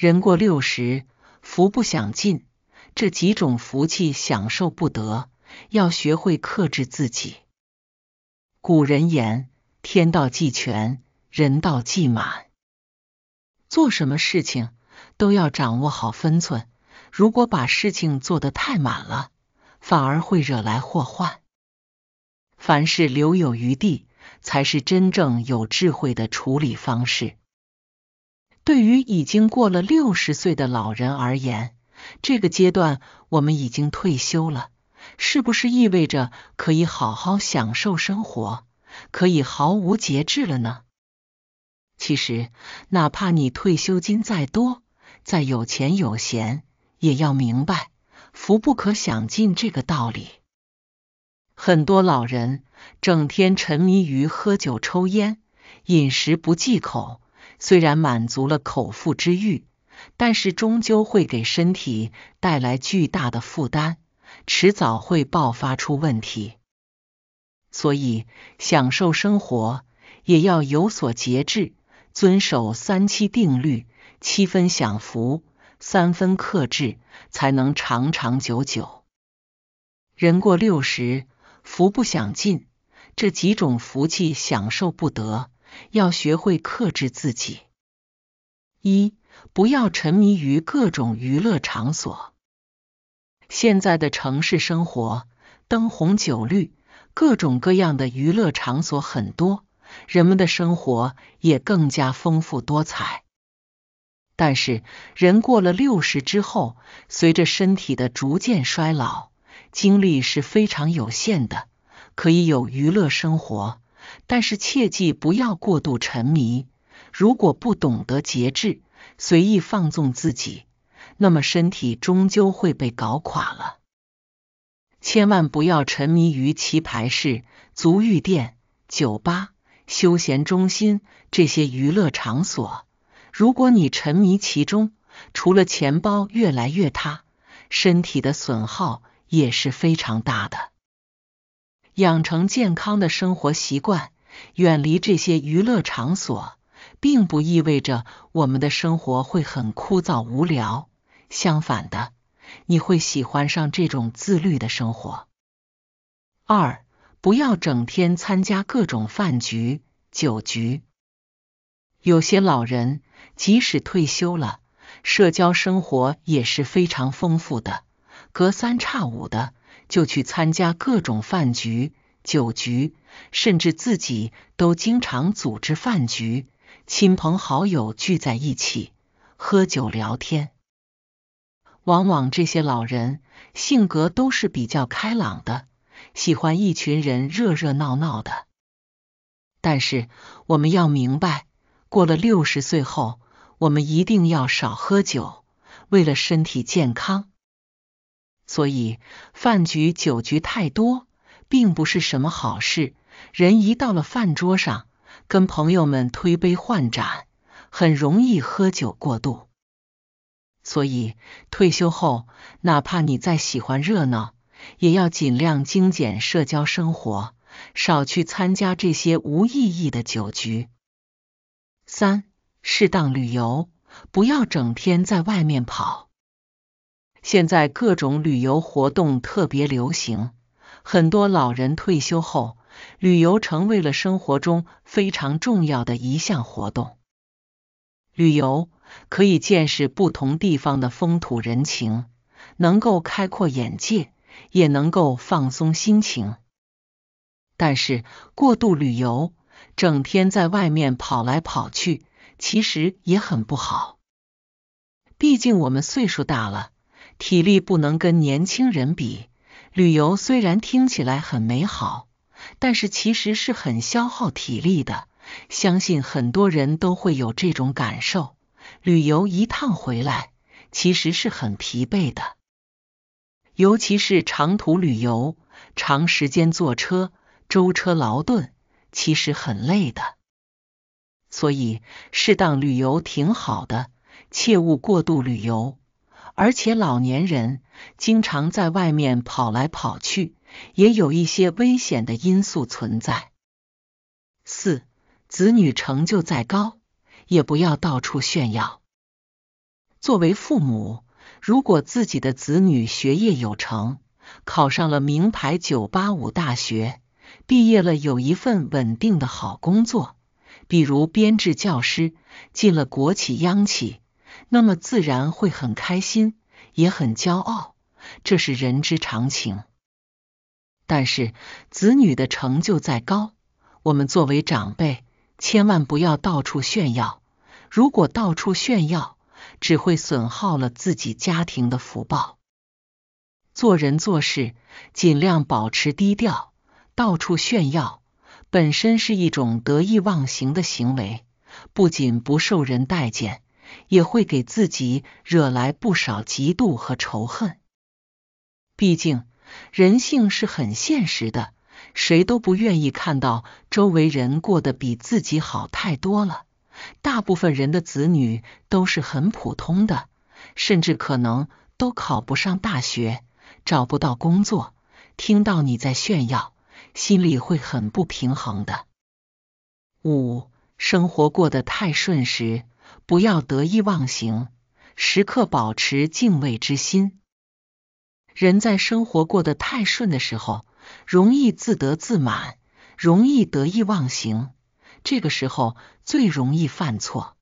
人过六十，福不享尽，这几种福气享受不得，要学会克制自己。古人言：“天道忌全，人道忌满。”做什么事情都要掌握好分寸，如果把事情做得太满了，反而会惹来祸患。凡事留有余地，才是真正有智慧的处理方式。对于已经过了六十岁的老人而言，这个阶段我们已经退休了，是不是意味着可以好好享受生活，可以毫无节制了呢？其实，哪怕你退休金再多，再有钱有闲，也要明白福不可享尽这个道理。很多老人整天沉迷于喝酒抽烟，饮食不忌口。虽然满足了口腹之欲，但是终究会给身体带来巨大的负担，迟早会爆发出问题。所以，享受生活也要有所节制，遵守三七定律，七分享福，三分克制，才能长长久久。人过六十，福不享尽，这几种福气享受不得。要学会克制自己，一不要沉迷于各种娱乐场所。现在的城市生活灯红酒绿，各种各样的娱乐场所很多，人们的生活也更加丰富多彩。但是，人过了六十之后，随着身体的逐渐衰老，精力是非常有限的，可以有娱乐生活。但是切记不要过度沉迷，如果不懂得节制，随意放纵自己，那么身体终究会被搞垮了。千万不要沉迷于棋牌室、足浴店、酒吧、休闲中心这些娱乐场所，如果你沉迷其中，除了钱包越来越塌，身体的损耗也是非常大的。养成健康的生活习惯，远离这些娱乐场所，并不意味着我们的生活会很枯燥无聊。相反的，你会喜欢上这种自律的生活。二，不要整天参加各种饭局、酒局。有些老人即使退休了，社交生活也是非常丰富的，隔三差五的。就去参加各种饭局、酒局，甚至自己都经常组织饭局，亲朋好友聚在一起喝酒聊天。往往这些老人性格都是比较开朗的，喜欢一群人热热闹闹的。但是我们要明白，过了六十岁后，我们一定要少喝酒，为了身体健康。所以，饭局、酒局太多，并不是什么好事。人一到了饭桌上，跟朋友们推杯换盏，很容易喝酒过度。所以，退休后，哪怕你再喜欢热闹，也要尽量精简社交生活，少去参加这些无意义的酒局。三、适当旅游，不要整天在外面跑。现在各种旅游活动特别流行，很多老人退休后，旅游成为了生活中非常重要的一项活动。旅游可以见识不同地方的风土人情，能够开阔眼界，也能够放松心情。但是过度旅游，整天在外面跑来跑去，其实也很不好。毕竟我们岁数大了。体力不能跟年轻人比，旅游虽然听起来很美好，但是其实是很消耗体力的。相信很多人都会有这种感受，旅游一趟回来，其实是很疲惫的。尤其是长途旅游，长时间坐车，舟车劳顿，其实很累的。所以，适当旅游挺好的，切勿过度旅游。而且老年人经常在外面跑来跑去，也有一些危险的因素存在。四，子女成就再高，也不要到处炫耀。作为父母，如果自己的子女学业有成，考上了名牌九八五大学，毕业了有一份稳定的好工作，比如编制教师，进了国企央企。那么自然会很开心，也很骄傲，这是人之常情。但是，子女的成就再高，我们作为长辈，千万不要到处炫耀。如果到处炫耀，只会损耗了自己家庭的福报。做人做事，尽量保持低调。到处炫耀，本身是一种得意忘形的行为，不仅不受人待见。也会给自己惹来不少嫉妒和仇恨。毕竟人性是很现实的，谁都不愿意看到周围人过得比自己好太多了。大部分人的子女都是很普通的，甚至可能都考不上大学，找不到工作。听到你在炫耀，心里会很不平衡的。五，生活过得太顺时。不要得意忘形，时刻保持敬畏之心。人在生活过得太顺的时候，容易自得自满，容易得意忘形，这个时候最容易犯错。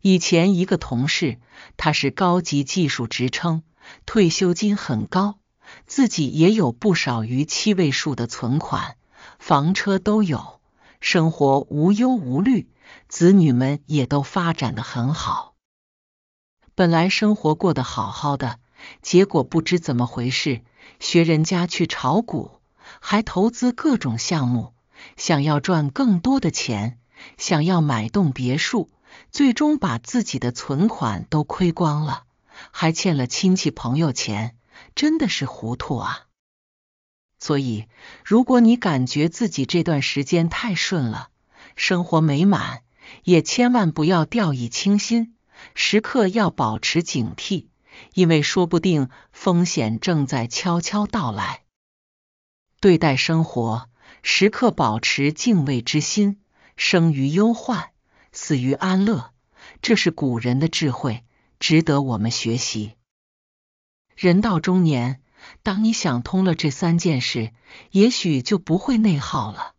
以前一个同事，他是高级技术职称，退休金很高，自己也有不少于七位数的存款，房车都有，生活无忧无虑。子女们也都发展的很好，本来生活过得好好的，结果不知怎么回事，学人家去炒股，还投资各种项目，想要赚更多的钱，想要买栋别墅，最终把自己的存款都亏光了，还欠了亲戚朋友钱，真的是糊涂啊！所以，如果你感觉自己这段时间太顺了，生活美满，也千万不要掉以轻心，时刻要保持警惕，因为说不定风险正在悄悄到来。对待生活，时刻保持敬畏之心，生于忧患，死于安乐，这是古人的智慧，值得我们学习。人到中年，当你想通了这三件事，也许就不会内耗了。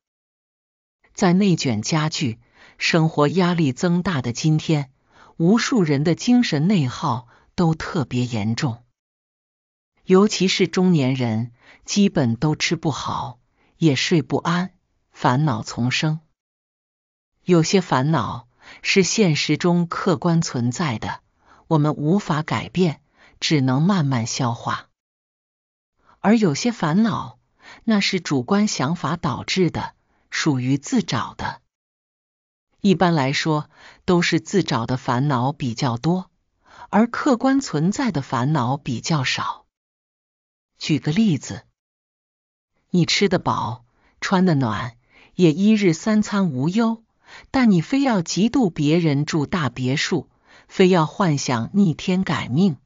在内卷加剧、生活压力增大的今天，无数人的精神内耗都特别严重，尤其是中年人，基本都吃不好，也睡不安，烦恼丛生。有些烦恼是现实中客观存在的，我们无法改变，只能慢慢消化；而有些烦恼，那是主观想法导致的。属于自找的，一般来说都是自找的烦恼比较多，而客观存在的烦恼比较少。举个例子，你吃得饱，穿得暖，也一日三餐无忧，但你非要嫉妒别人住大别墅，非要幻想逆天改命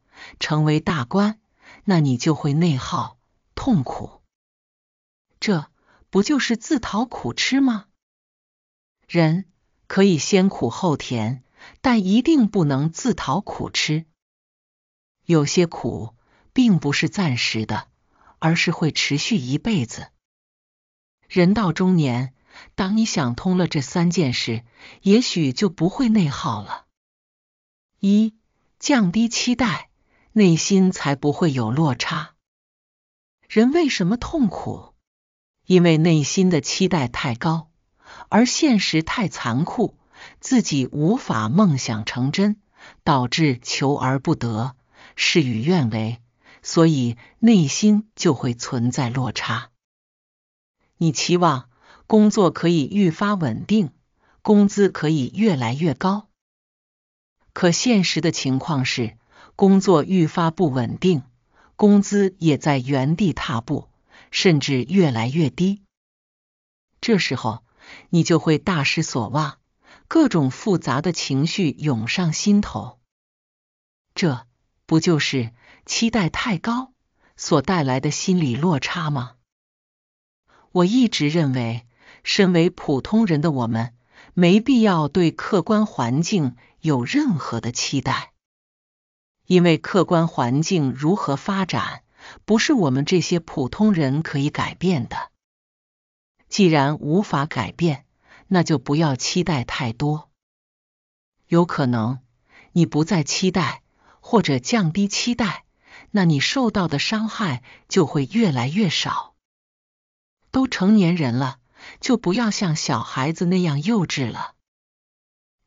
成为大官，那你就会内耗痛苦。这。不就是自讨苦吃吗？人可以先苦后甜，但一定不能自讨苦吃。有些苦并不是暂时的，而是会持续一辈子。人到中年，当你想通了这三件事，也许就不会内耗了。一、降低期待，内心才不会有落差。人为什么痛苦？因为内心的期待太高，而现实太残酷，自己无法梦想成真，导致求而不得，事与愿违，所以内心就会存在落差。你期望工作可以愈发稳定，工资可以越来越高，可现实的情况是，工作愈发不稳定，工资也在原地踏步。甚至越来越低，这时候你就会大失所望，各种复杂的情绪涌上心头。这不就是期待太高所带来的心理落差吗？我一直认为，身为普通人的我们，没必要对客观环境有任何的期待，因为客观环境如何发展？不是我们这些普通人可以改变的。既然无法改变，那就不要期待太多。有可能你不再期待，或者降低期待，那你受到的伤害就会越来越少。都成年人了，就不要像小孩子那样幼稚了。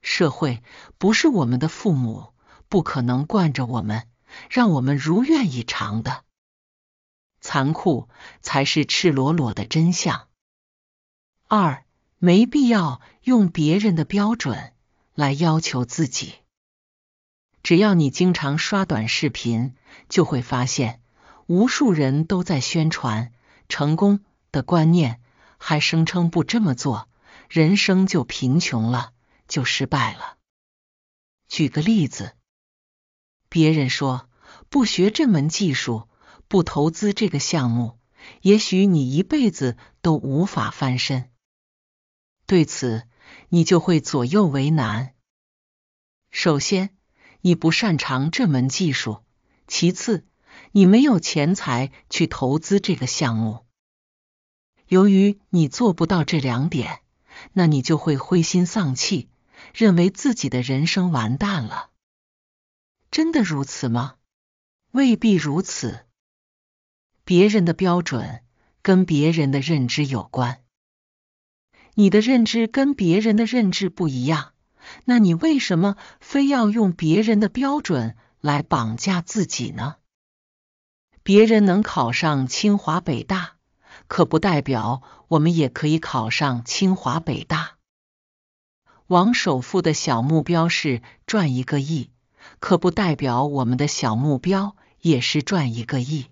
社会不是我们的父母，不可能惯着我们，让我们如愿以偿的。残酷才是赤裸裸的真相。二，没必要用别人的标准来要求自己。只要你经常刷短视频，就会发现无数人都在宣传成功的观念，还声称不这么做，人生就贫穷了，就失败了。举个例子，别人说不学这门技术。不投资这个项目，也许你一辈子都无法翻身。对此，你就会左右为难。首先，你不擅长这门技术；其次，你没有钱财去投资这个项目。由于你做不到这两点，那你就会灰心丧气，认为自己的人生完蛋了。真的如此吗？未必如此。别人的标准跟别人的认知有关，你的认知跟别人的认知不一样，那你为什么非要用别人的标准来绑架自己呢？别人能考上清华北大，可不代表我们也可以考上清华北大。王首富的小目标是赚一个亿，可不代表我们的小目标也是赚一个亿。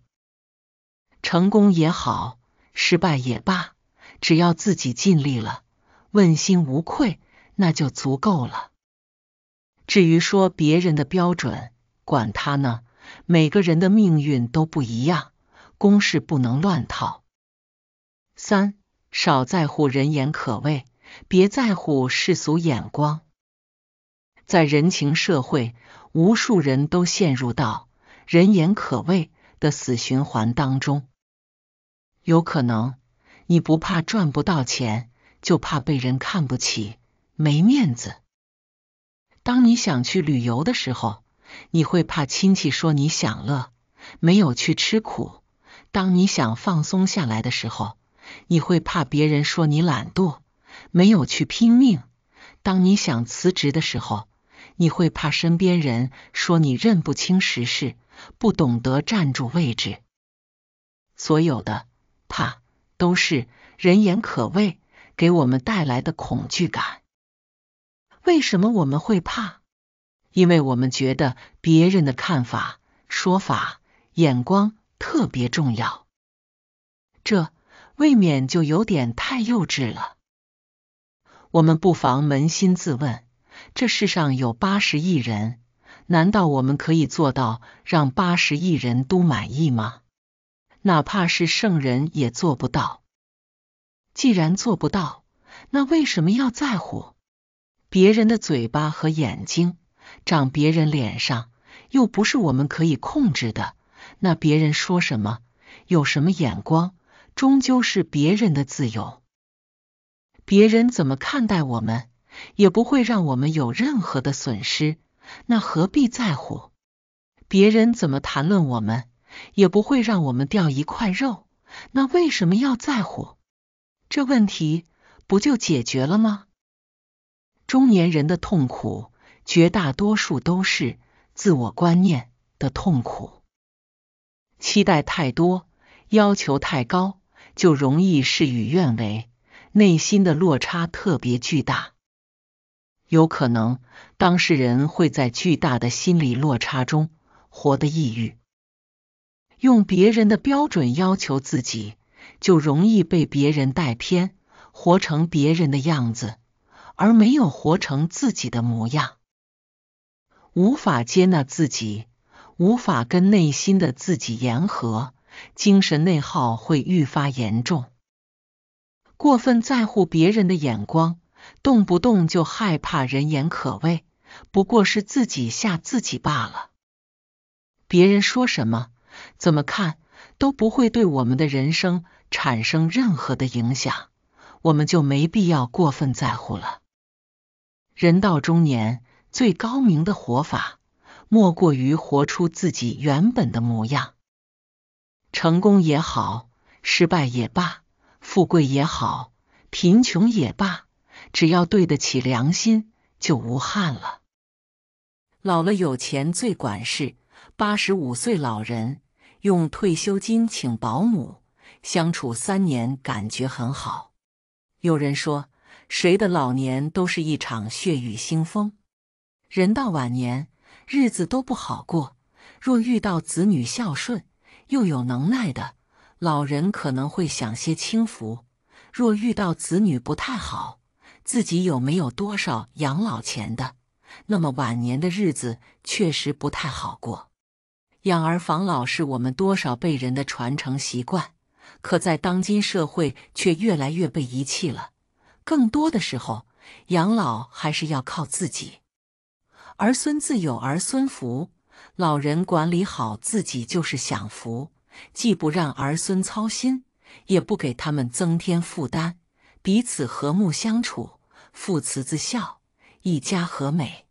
成功也好，失败也罢，只要自己尽力了，问心无愧，那就足够了。至于说别人的标准，管他呢！每个人的命运都不一样，公式不能乱套。三少在乎人言可畏，别在乎世俗眼光。在人情社会，无数人都陷入到“人言可畏”的死循环当中。有可能，你不怕赚不到钱，就怕被人看不起、没面子。当你想去旅游的时候，你会怕亲戚说你享乐，没有去吃苦；当你想放松下来的时候，你会怕别人说你懒惰，没有去拼命；当你想辞职的时候，你会怕身边人说你认不清时事，不懂得站住位置。所有的。怕，都是人言可畏给我们带来的恐惧感。为什么我们会怕？因为我们觉得别人的看法、说法、眼光特别重要，这未免就有点太幼稚了。我们不妨扪心自问：这世上有八十亿人，难道我们可以做到让八十亿人都满意吗？哪怕是圣人也做不到。既然做不到，那为什么要在乎别人的嘴巴和眼睛长别人脸上？又不是我们可以控制的。那别人说什么，有什么眼光，终究是别人的自由。别人怎么看待我们，也不会让我们有任何的损失。那何必在乎别人怎么谈论我们？也不会让我们掉一块肉，那为什么要在乎？这问题不就解决了吗？中年人的痛苦，绝大多数都是自我观念的痛苦。期待太多，要求太高，就容易事与愿违，内心的落差特别巨大。有可能当事人会在巨大的心理落差中活得抑郁。用别人的标准要求自己，就容易被别人带偏，活成别人的样子，而没有活成自己的模样。无法接纳自己，无法跟内心的自己言和，精神内耗会愈发严重。过分在乎别人的眼光，动不动就害怕人言可畏，不过是自己吓自己罢了。别人说什么？怎么看都不会对我们的人生产生任何的影响，我们就没必要过分在乎了。人到中年，最高明的活法，莫过于活出自己原本的模样。成功也好，失败也罢，富贵也好，贫穷也罢，只要对得起良心，就无憾了。老了有钱最管事，八十五岁老人。用退休金请保姆，相处三年感觉很好。有人说，谁的老年都是一场血雨腥风。人到晚年，日子都不好过。若遇到子女孝顺又有能耐的，老人可能会享些清福；若遇到子女不太好，自己有没有多少养老钱的，那么晚年的日子确实不太好过。养儿防老是我们多少辈人的传承习惯，可在当今社会却越来越被遗弃了。更多的时候，养老还是要靠自己。儿孙自有儿孙福，老人管理好自己就是享福，既不让儿孙操心，也不给他们增添负担，彼此和睦相处，父慈子孝，一家和美。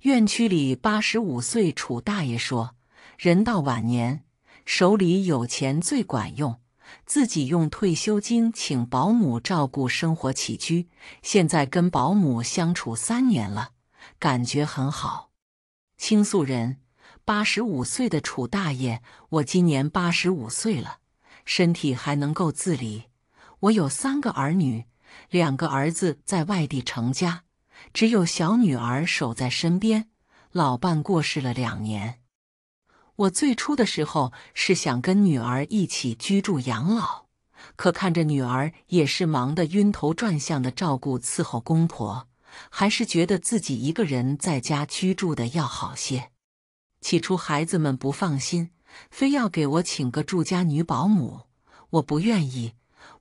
院区里，八十五岁楚大爷说。人到晚年，手里有钱最管用。自己用退休金请保姆照顾生活起居。现在跟保姆相处三年了，感觉很好。倾诉人：八十五岁的楚大爷，我今年八十五岁了，身体还能够自理。我有三个儿女，两个儿子在外地成家，只有小女儿守在身边。老伴过世了两年。我最初的时候是想跟女儿一起居住养老，可看着女儿也是忙得晕头转向的照顾伺候公婆，还是觉得自己一个人在家居住的要好些。起初孩子们不放心，非要给我请个住家女保姆，我不愿意。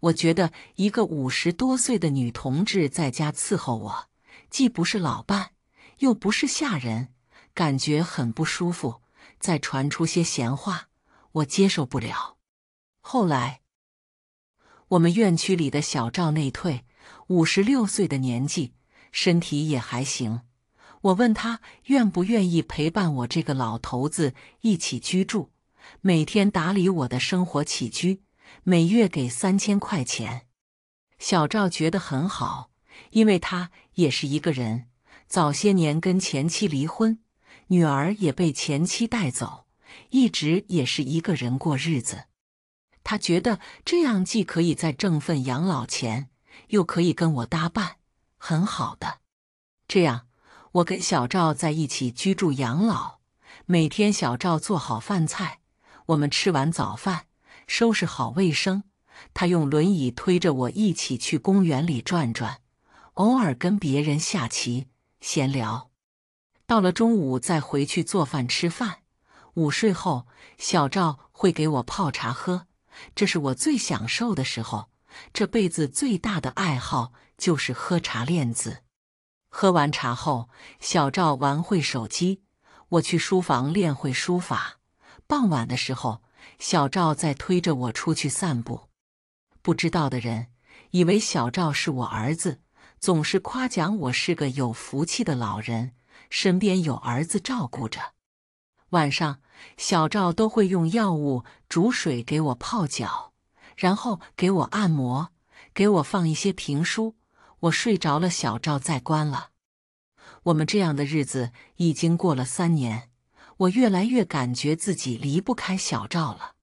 我觉得一个五十多岁的女同志在家伺候我，既不是老伴，又不是下人，感觉很不舒服。再传出些闲话，我接受不了。后来，我们院区里的小赵内退，五十六岁的年纪，身体也还行。我问他愿不愿意陪伴我这个老头子一起居住，每天打理我的生活起居，每月给三千块钱。小赵觉得很好，因为他也是一个人，早些年跟前妻离婚。女儿也被前妻带走，一直也是一个人过日子。他觉得这样既可以在挣份养老钱，又可以跟我搭伴，很好的。这样我跟小赵在一起居住养老，每天小赵做好饭菜，我们吃完早饭，收拾好卫生，他用轮椅推着我一起去公园里转转，偶尔跟别人下棋闲聊。到了中午再回去做饭吃饭，午睡后小赵会给我泡茶喝，这是我最享受的时候。这辈子最大的爱好就是喝茶练字。喝完茶后，小赵玩会手机，我去书房练会书法。傍晚的时候，小赵在推着我出去散步。不知道的人以为小赵是我儿子，总是夸奖我是个有福气的老人。身边有儿子照顾着，晚上小赵都会用药物煮水给我泡脚，然后给我按摩，给我放一些评书。我睡着了，小赵再关了。我们这样的日子已经过了三年，我越来越感觉自己离不开小赵了。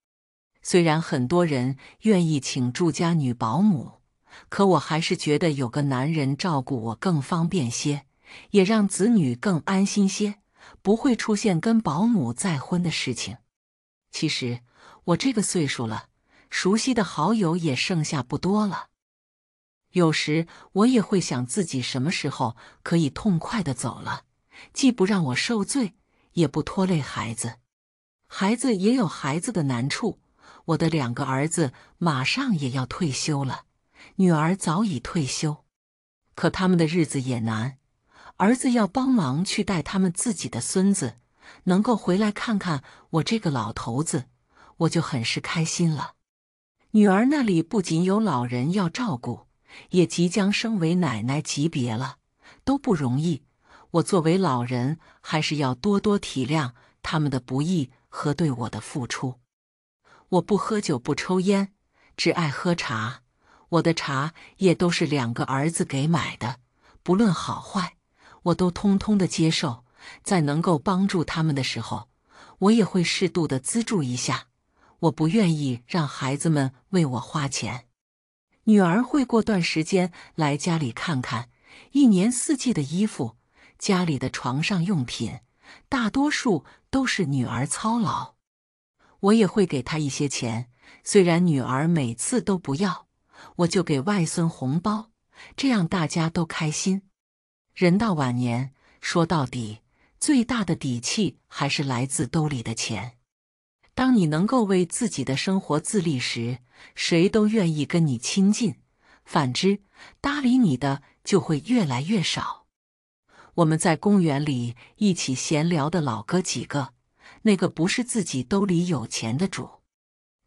虽然很多人愿意请住家女保姆，可我还是觉得有个男人照顾我更方便些。也让子女更安心些，不会出现跟保姆再婚的事情。其实我这个岁数了，熟悉的好友也剩下不多了。有时我也会想，自己什么时候可以痛快的走了，既不让我受罪，也不拖累孩子。孩子也有孩子的难处，我的两个儿子马上也要退休了，女儿早已退休，可他们的日子也难。儿子要帮忙去带他们自己的孙子，能够回来看看我这个老头子，我就很是开心了。女儿那里不仅有老人要照顾，也即将升为奶奶级别了，都不容易。我作为老人，还是要多多体谅他们的不易和对我的付出。我不喝酒，不抽烟，只爱喝茶。我的茶叶都是两个儿子给买的，不论好坏。我都通通的接受，在能够帮助他们的时候，我也会适度的资助一下。我不愿意让孩子们为我花钱。女儿会过段时间来家里看看，一年四季的衣服，家里的床上用品，大多数都是女儿操劳。我也会给她一些钱，虽然女儿每次都不要，我就给外孙红包，这样大家都开心。人到晚年，说到底，最大的底气还是来自兜里的钱。当你能够为自己的生活自立时，谁都愿意跟你亲近；反之，搭理你的就会越来越少。我们在公园里一起闲聊的老哥几个，那个不是自己兜里有钱的主。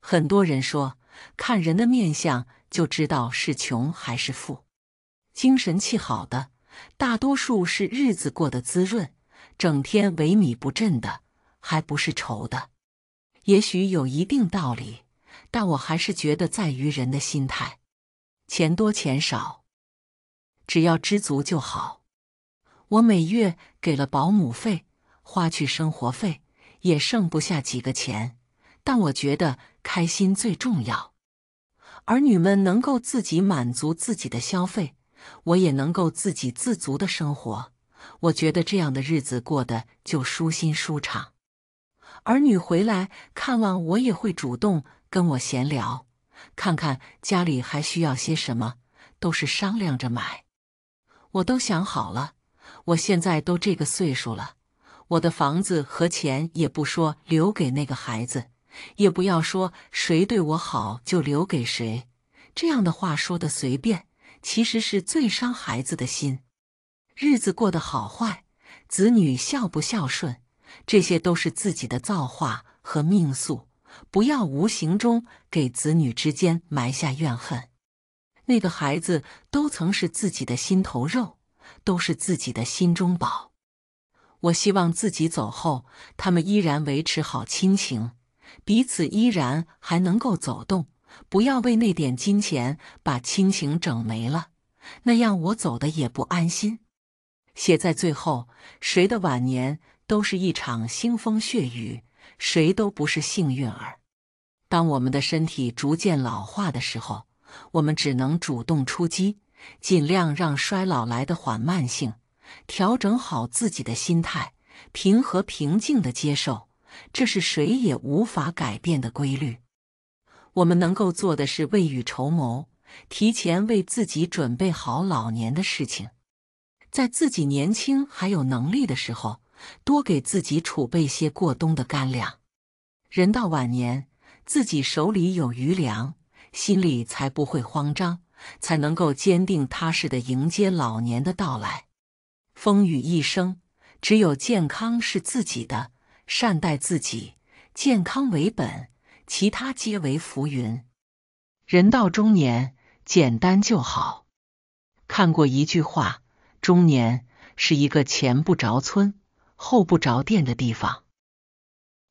很多人说，看人的面相就知道是穷还是富，精神气好的。大多数是日子过得滋润，整天萎靡不振的，还不是愁的。也许有一定道理，但我还是觉得在于人的心态。钱多钱少，只要知足就好。我每月给了保姆费，花去生活费，也剩不下几个钱，但我觉得开心最重要。儿女们能够自己满足自己的消费。我也能够自给自足的生活，我觉得这样的日子过得就舒心舒畅。儿女回来看望我，也会主动跟我闲聊，看看家里还需要些什么，都是商量着买。我都想好了，我现在都这个岁数了，我的房子和钱也不说留给那个孩子，也不要说谁对我好就留给谁，这样的话说的随便。其实是最伤孩子的心。日子过得好坏，子女孝不孝顺，这些都是自己的造化和命宿，不要无形中给子女之间埋下怨恨。那个孩子都曾是自己的心头肉，都是自己的心中宝。我希望自己走后，他们依然维持好亲情，彼此依然还能够走动。不要为那点金钱把亲情整没了，那样我走的也不安心。写在最后，谁的晚年都是一场腥风血雨，谁都不是幸运儿。当我们的身体逐渐老化的时候，我们只能主动出击，尽量让衰老来的缓慢性，调整好自己的心态，平和平静的接受，这是谁也无法改变的规律。我们能够做的是未雨绸缪，提前为自己准备好老年的事情，在自己年轻还有能力的时候，多给自己储备些过冬的干粮。人到晚年，自己手里有余粮，心里才不会慌张，才能够坚定踏实的迎接老年的到来。风雨一生，只有健康是自己的，善待自己，健康为本。其他皆为浮云，人到中年，简单就好。看过一句话：“中年是一个前不着村，后不着店的地方。”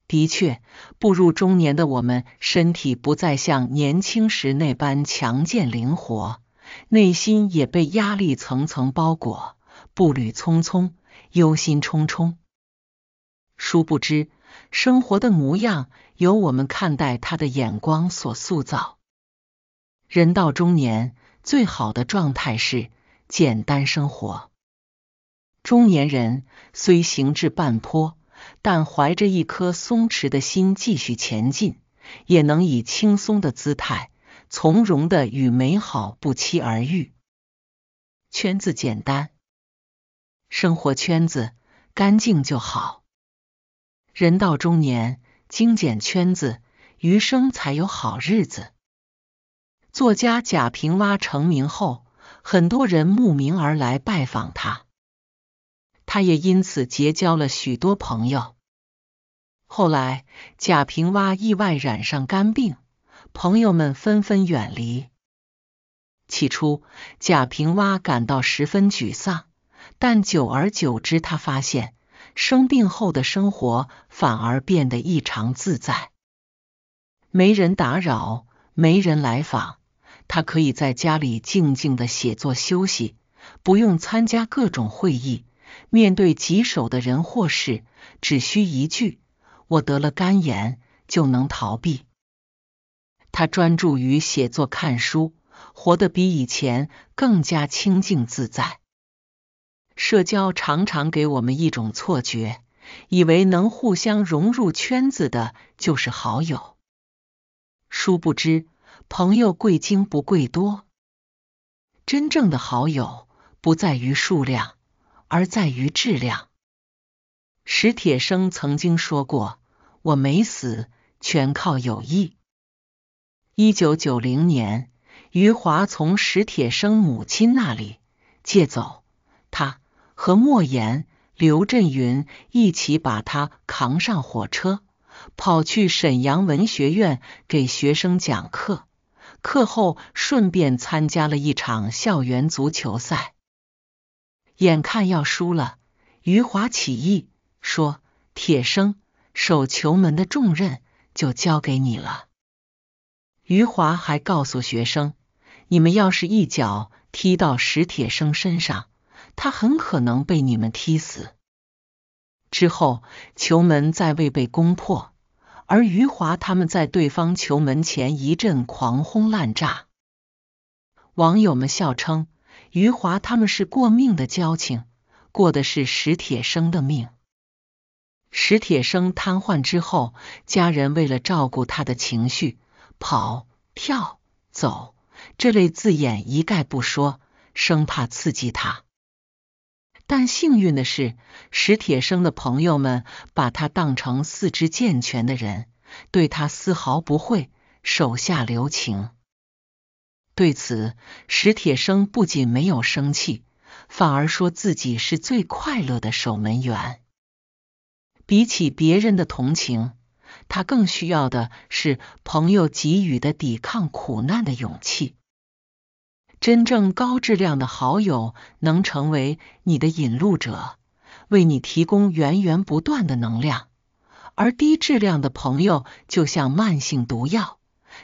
的确，步入中年的我们，身体不再像年轻时那般强健灵活，内心也被压力层层包裹，步履匆匆，忧心忡忡。殊不知。生活的模样由我们看待他的眼光所塑造。人到中年，最好的状态是简单生活。中年人虽行至半坡，但怀着一颗松弛的心继续前进，也能以轻松的姿态，从容的与美好不期而遇。圈子简单，生活圈子干净就好。人到中年，精简圈子，余生才有好日子。作家贾平凹成名后，很多人慕名而来拜访他，他也因此结交了许多朋友。后来，贾平凹意外染上肝病，朋友们纷纷远离。起初，贾平凹感到十分沮丧，但久而久之，他发现。生病后的生活反而变得异常自在，没人打扰，没人来访，他可以在家里静静的写作、休息，不用参加各种会议。面对棘手的人或事，只需一句“我得了肝炎”，就能逃避。他专注于写作、看书，活得比以前更加清静自在。社交常常给我们一种错觉，以为能互相融入圈子的就是好友。殊不知，朋友贵精不贵多。真正的好友不在于数量，而在于质量。史铁生曾经说过：“我没死，全靠友谊。”一九九零年，余华从史铁生母亲那里借走他。和莫言、刘震云一起把他扛上火车，跑去沈阳文学院给学生讲课。课后顺便参加了一场校园足球赛，眼看要输了，余华起义说：“铁生，守球门的重任就交给你了。”余华还告诉学生：“你们要是一脚踢到史铁生身上。”他很可能被你们踢死。之后球门再未被攻破，而余华他们在对方球门前一阵狂轰滥炸。网友们笑称，余华他们是过命的交情，过的是史铁生的命。史铁生瘫痪之后，家人为了照顾他的情绪，跑、跳、走这类字眼一概不说，生怕刺激他。但幸运的是，史铁生的朋友们把他当成四肢健全的人，对他丝毫不会手下留情。对此，史铁生不仅没有生气，反而说自己是最快乐的守门员。比起别人的同情，他更需要的是朋友给予的抵抗苦难的勇气。真正高质量的好友能成为你的引路者，为你提供源源不断的能量；而低质量的朋友就像慢性毒药，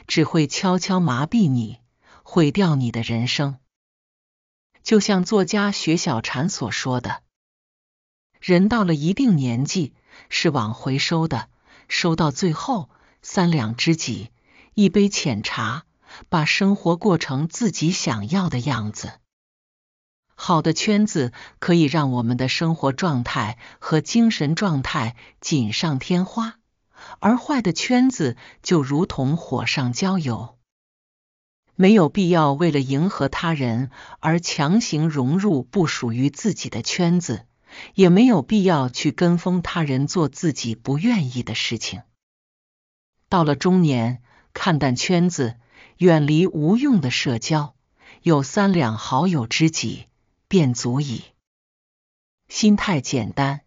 只会悄悄麻痹你，毁掉你的人生。就像作家薛小禅所说的：“人到了一定年纪，是往回收的，收到最后，三两知己，一杯浅茶。”把生活过成自己想要的样子。好的圈子可以让我们的生活状态和精神状态锦上添花，而坏的圈子就如同火上浇油。没有必要为了迎合他人而强行融入不属于自己的圈子，也没有必要去跟风他人做自己不愿意的事情。到了中年，看淡圈子。远离无用的社交，有三两好友知己便足矣。心态简单。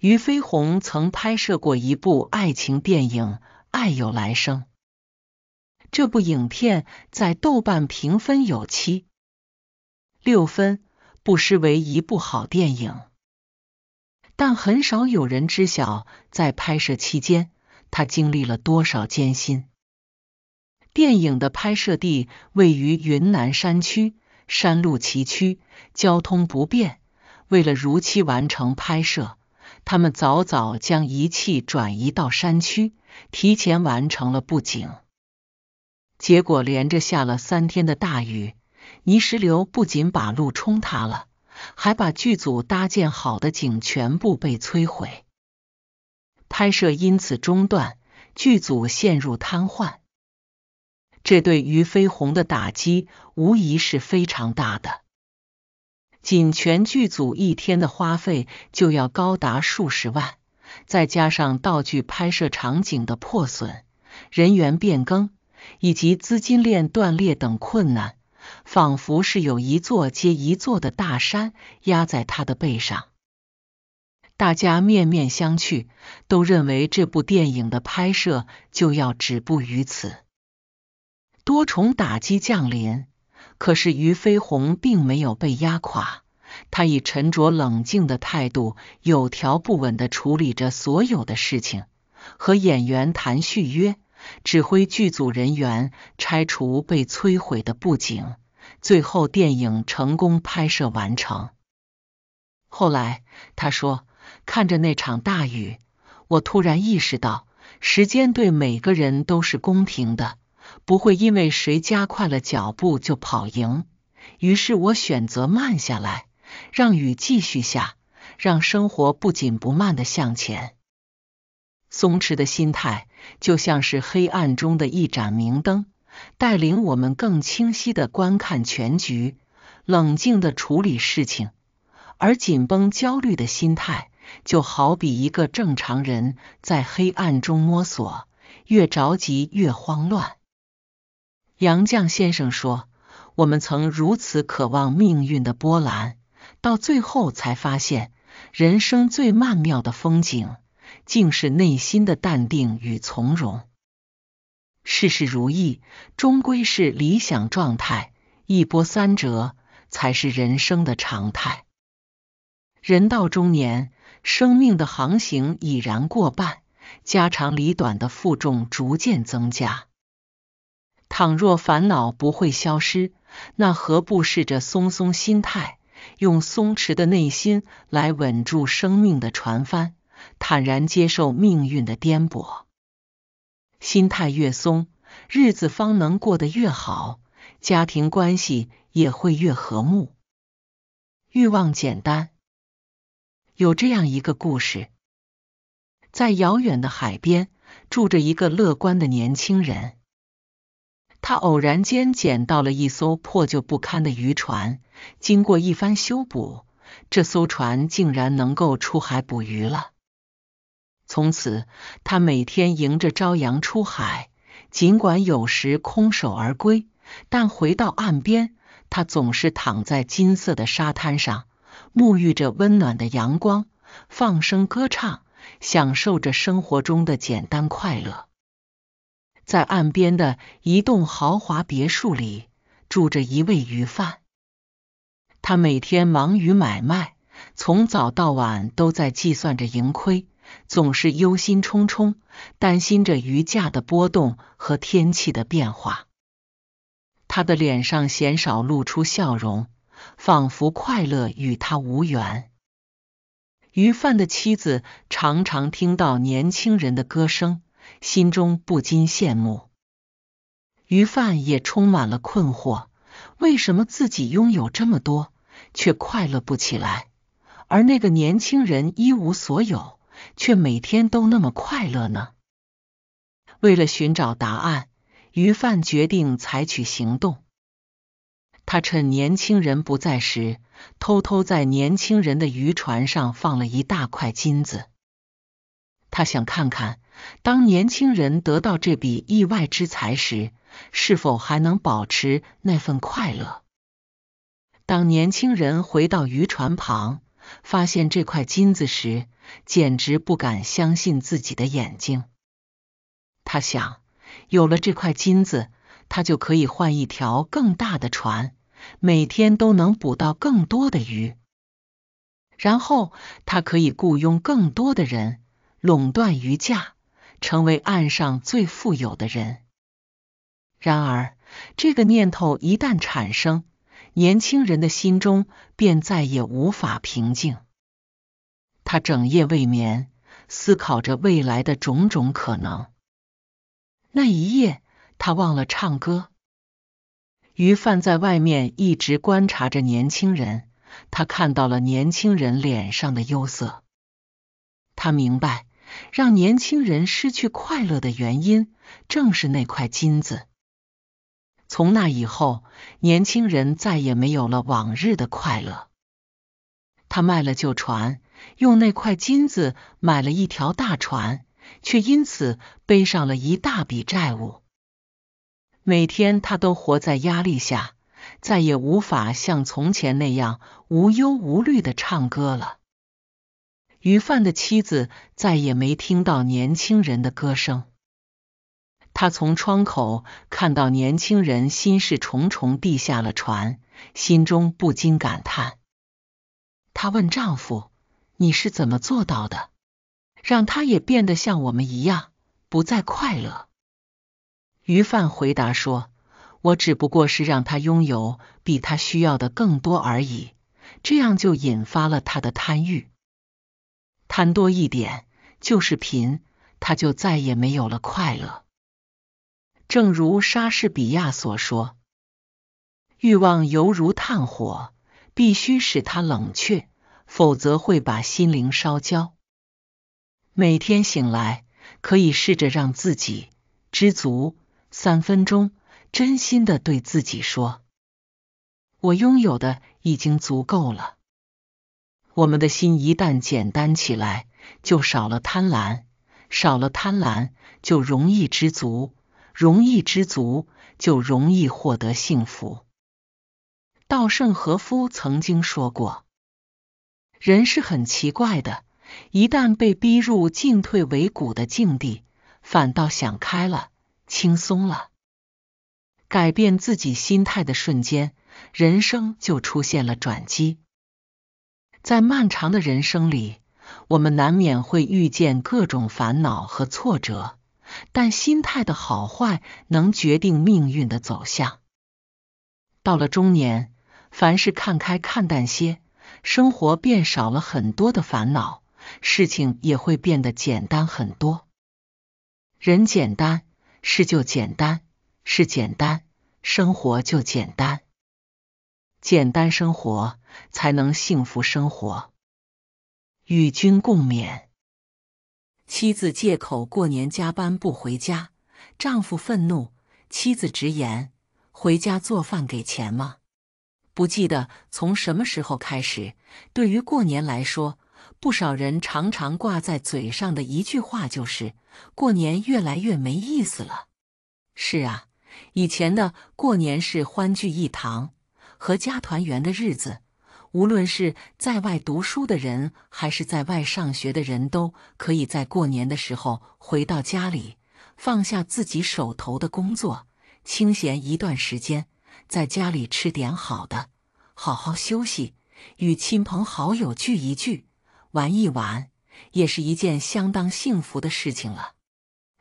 俞飞鸿曾拍摄过一部爱情电影《爱有来生》，这部影片在豆瓣评分有七六分，不失为一部好电影。但很少有人知晓，在拍摄期间，他经历了多少艰辛。电影的拍摄地位于云南山区，山路崎岖，交通不便。为了如期完成拍摄，他们早早将仪器转移到山区，提前完成了布景。结果连着下了三天的大雨，泥石流不仅把路冲塌了，还把剧组搭建好的景全部被摧毁，拍摄因此中断，剧组陷入瘫痪。这对于飞鸿的打击无疑是非常大的。仅全剧组一天的花费就要高达数十万，再加上道具拍摄场景的破损、人员变更以及资金链断裂等困难，仿佛是有一座接一座的大山压在他的背上。大家面面相觑，都认为这部电影的拍摄就要止步于此。多重打击降临，可是于飞鸿并没有被压垮。他以沉着冷静的态度，有条不紊的处理着所有的事情，和演员谈续约，指挥剧组人员拆除被摧毁的布景，最后电影成功拍摄完成。后来他说：“看着那场大雨，我突然意识到，时间对每个人都是公平的。”不会因为谁加快了脚步就跑赢。于是我选择慢下来，让雨继续下，让生活不紧不慢的向前。松弛的心态就像是黑暗中的一盏明灯，带领我们更清晰的观看全局，冷静的处理事情；而紧绷焦虑的心态，就好比一个正常人在黑暗中摸索，越着急越慌乱。杨绛先生说：“我们曾如此渴望命运的波澜，到最后才发现，人生最曼妙的风景，竟是内心的淡定与从容。事事如意，终归是理想状态；一波三折，才是人生的常态。人到中年，生命的航行已然过半，家长里短的负重逐渐增加。”倘若烦恼不会消失，那何不试着松松心态，用松弛的内心来稳住生命的船帆，坦然接受命运的颠簸？心态越松，日子方能过得越好，家庭关系也会越和睦。欲望简单。有这样一个故事，在遥远的海边，住着一个乐观的年轻人。他偶然间捡到了一艘破旧不堪的渔船，经过一番修补，这艘船竟然能够出海捕鱼了。从此，他每天迎着朝阳出海，尽管有时空手而归，但回到岸边，他总是躺在金色的沙滩上，沐浴着温暖的阳光，放声歌唱，享受着生活中的简单快乐。在岸边的一栋豪华别墅里，住着一位鱼贩。他每天忙于买卖，从早到晚都在计算着盈亏，总是忧心忡忡，担心着鱼价的波动和天气的变化。他的脸上鲜少露出笑容，仿佛快乐与他无缘。鱼贩的妻子常常听到年轻人的歌声。心中不禁羡慕，鱼贩也充满了困惑：为什么自己拥有这么多，却快乐不起来？而那个年轻人一无所有，却每天都那么快乐呢？为了寻找答案，鱼贩决定采取行动。他趁年轻人不在时，偷偷在年轻人的渔船上放了一大块金子。他想看看。当年轻人得到这笔意外之财时，是否还能保持那份快乐？当年轻人回到渔船旁，发现这块金子时，简直不敢相信自己的眼睛。他想，有了这块金子，他就可以换一条更大的船，每天都能捕到更多的鱼。然后，他可以雇佣更多的人，垄断鱼价。成为岸上最富有的人。然而，这个念头一旦产生，年轻人的心中便再也无法平静。他整夜未眠，思考着未来的种种可能。那一夜，他忘了唱歌。于贩在外面一直观察着年轻人，他看到了年轻人脸上的忧色。他明白。让年轻人失去快乐的原因，正是那块金子。从那以后，年轻人再也没有了往日的快乐。他卖了旧船，用那块金子买了一条大船，却因此背上了一大笔债务。每天他都活在压力下，再也无法像从前那样无忧无虑的唱歌了。于范的妻子再也没听到年轻人的歌声。她从窗口看到年轻人心事重重地下了船，心中不禁感叹。她问丈夫：“你是怎么做到的，让他也变得像我们一样不再快乐？”于范回答说：“我只不过是让他拥有比他需要的更多而已，这样就引发了他的贪欲。”贪多一点就是贫，他就再也没有了快乐。正如莎士比亚所说，欲望犹如炭火，必须使它冷却，否则会把心灵烧焦。每天醒来，可以试着让自己知足，三分钟，真心的对自己说：“我拥有的已经足够了。”我们的心一旦简单起来，就少了贪婪；少了贪婪，就容易知足；容易知足，就容易获得幸福。稻盛和夫曾经说过：“人是很奇怪的，一旦被逼入进退维谷的境地，反倒想开了，轻松了。改变自己心态的瞬间，人生就出现了转机。”在漫长的人生里，我们难免会遇见各种烦恼和挫折，但心态的好坏能决定命运的走向。到了中年，凡事看开看淡些，生活变少了很多的烦恼，事情也会变得简单很多。人简单，事就简单，事简单，生活就简单。简单生活才能幸福生活，与君共勉。妻子借口过年加班不回家，丈夫愤怒，妻子直言：“回家做饭给钱吗？”不记得从什么时候开始，对于过年来说，不少人常常挂在嘴上的一句话就是：“过年越来越没意思了。”是啊，以前的过年是欢聚一堂。和家团圆的日子，无论是在外读书的人，还是在外上学的人，都可以在过年的时候回到家里，放下自己手头的工作，清闲一段时间，在家里吃点好的，好好休息，与亲朋好友聚一聚，玩一玩，也是一件相当幸福的事情了。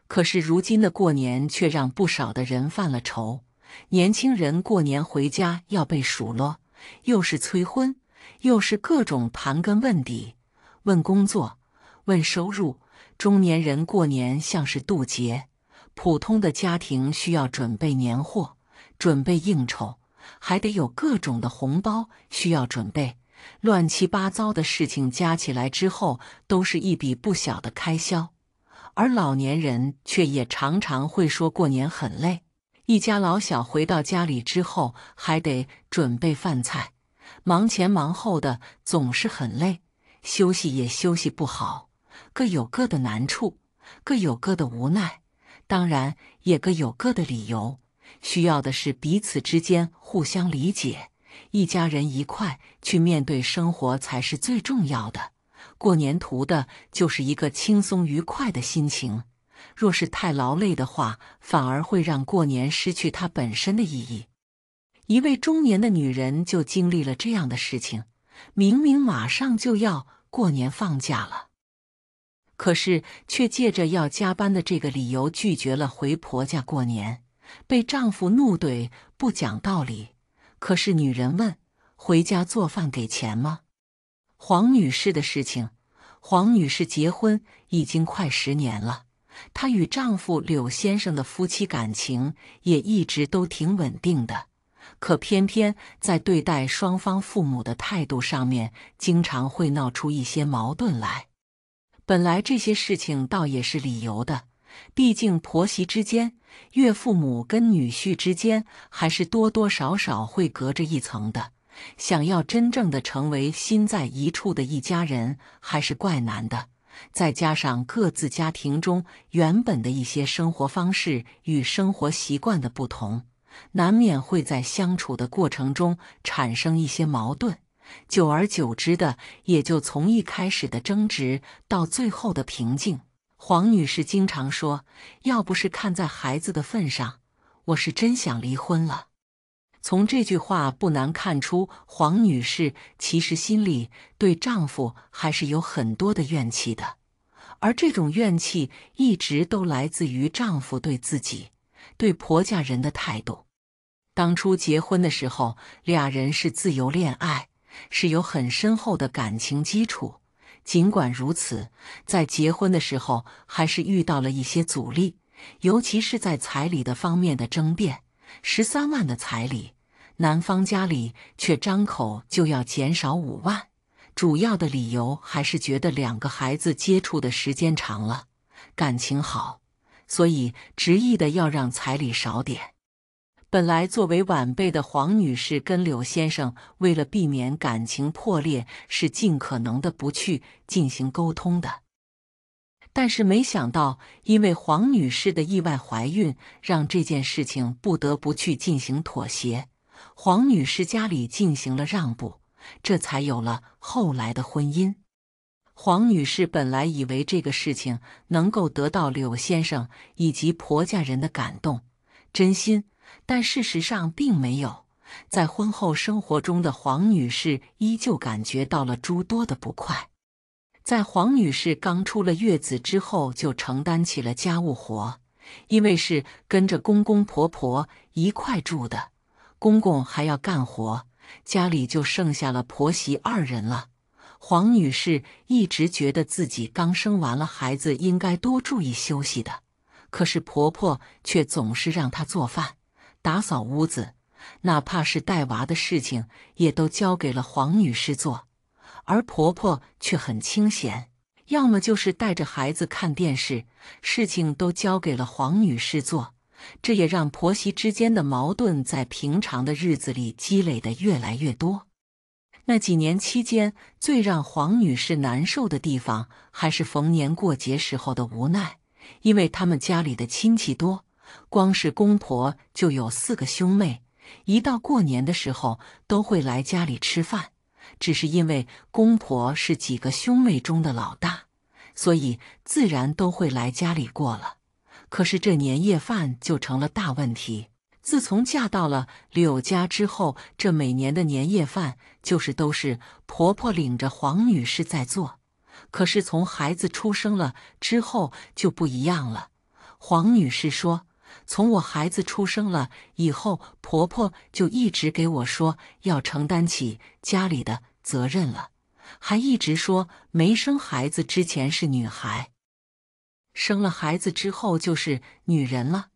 可是如今的过年却让不少的人犯了愁。年轻人过年回家要被数落，又是催婚，又是各种盘根问底，问工作，问收入。中年人过年像是渡劫，普通的家庭需要准备年货，准备应酬，还得有各种的红包需要准备，乱七八糟的事情加起来之后，都是一笔不小的开销。而老年人却也常常会说过年很累。一家老小回到家里之后，还得准备饭菜，忙前忙后的总是很累，休息也休息不好，各有各的难处，各有各的无奈，当然也各有各的理由。需要的是彼此之间互相理解，一家人一块去面对生活才是最重要的。过年图的就是一个轻松愉快的心情。若是太劳累的话，反而会让过年失去它本身的意义。一位中年的女人就经历了这样的事情：明明马上就要过年放假了，可是却借着要加班的这个理由拒绝了回婆家过年，被丈夫怒怼，不讲道理。可是女人问：“回家做饭给钱吗？”黄女士的事情，黄女士结婚已经快十年了。她与丈夫柳先生的夫妻感情也一直都挺稳定的，可偏偏在对待双方父母的态度上面，经常会闹出一些矛盾来。本来这些事情倒也是理由的，毕竟婆媳之间、岳父母跟女婿之间，还是多多少少会隔着一层的。想要真正的成为心在一处的一家人，还是怪难的。再加上各自家庭中原本的一些生活方式与生活习惯的不同，难免会在相处的过程中产生一些矛盾，久而久之的，也就从一开始的争执到最后的平静。黄女士经常说：“要不是看在孩子的份上，我是真想离婚了。”从这句话不难看出，黄女士其实心里对丈夫还是有很多的怨气的，而这种怨气一直都来自于丈夫对自己、对婆家人的态度。当初结婚的时候，俩人是自由恋爱，是有很深厚的感情基础。尽管如此，在结婚的时候还是遇到了一些阻力，尤其是在彩礼的方面的争辩，十三万的彩礼。男方家里却张口就要减少五万，主要的理由还是觉得两个孩子接触的时间长了，感情好，所以执意的要让彩礼少点。本来作为晚辈的黄女士跟柳先生为了避免感情破裂，是尽可能的不去进行沟通的，但是没想到因为黄女士的意外怀孕，让这件事情不得不去进行妥协。黄女士家里进行了让步，这才有了后来的婚姻。黄女士本来以为这个事情能够得到柳先生以及婆家人的感动、真心，但事实上并没有。在婚后生活中的黄女士依旧感觉到了诸多的不快。在黄女士刚出了月子之后，就承担起了家务活，因为是跟着公公婆婆一块住的。公公还要干活，家里就剩下了婆媳二人了。黄女士一直觉得自己刚生完了孩子，应该多注意休息的，可是婆婆却总是让她做饭、打扫屋子，哪怕是带娃的事情，也都交给了黄女士做，而婆婆却很清闲，要么就是带着孩子看电视，事情都交给了黄女士做。这也让婆媳之间的矛盾在平常的日子里积累的越来越多。那几年期间，最让黄女士难受的地方还是逢年过节时候的无奈，因为他们家里的亲戚多，光是公婆就有四个兄妹，一到过年的时候都会来家里吃饭。只是因为公婆是几个兄妹中的老大，所以自然都会来家里过了。可是这年夜饭就成了大问题。自从嫁到了柳家之后，这每年的年夜饭就是都是婆婆领着黄女士在做。可是从孩子出生了之后就不一样了。黄女士说：“从我孩子出生了以后，婆婆就一直给我说要承担起家里的责任了，还一直说没生孩子之前是女孩。”生了孩子之后就是女人了，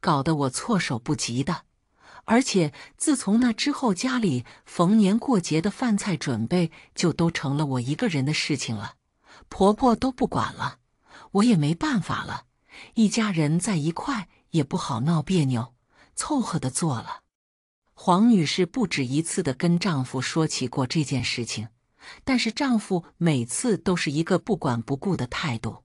搞得我措手不及的。而且自从那之后，家里逢年过节的饭菜准备就都成了我一个人的事情了，婆婆都不管了，我也没办法了。一家人在一块也不好闹别扭，凑合的做了。黄女士不止一次的跟丈夫说起过这件事情，但是丈夫每次都是一个不管不顾的态度。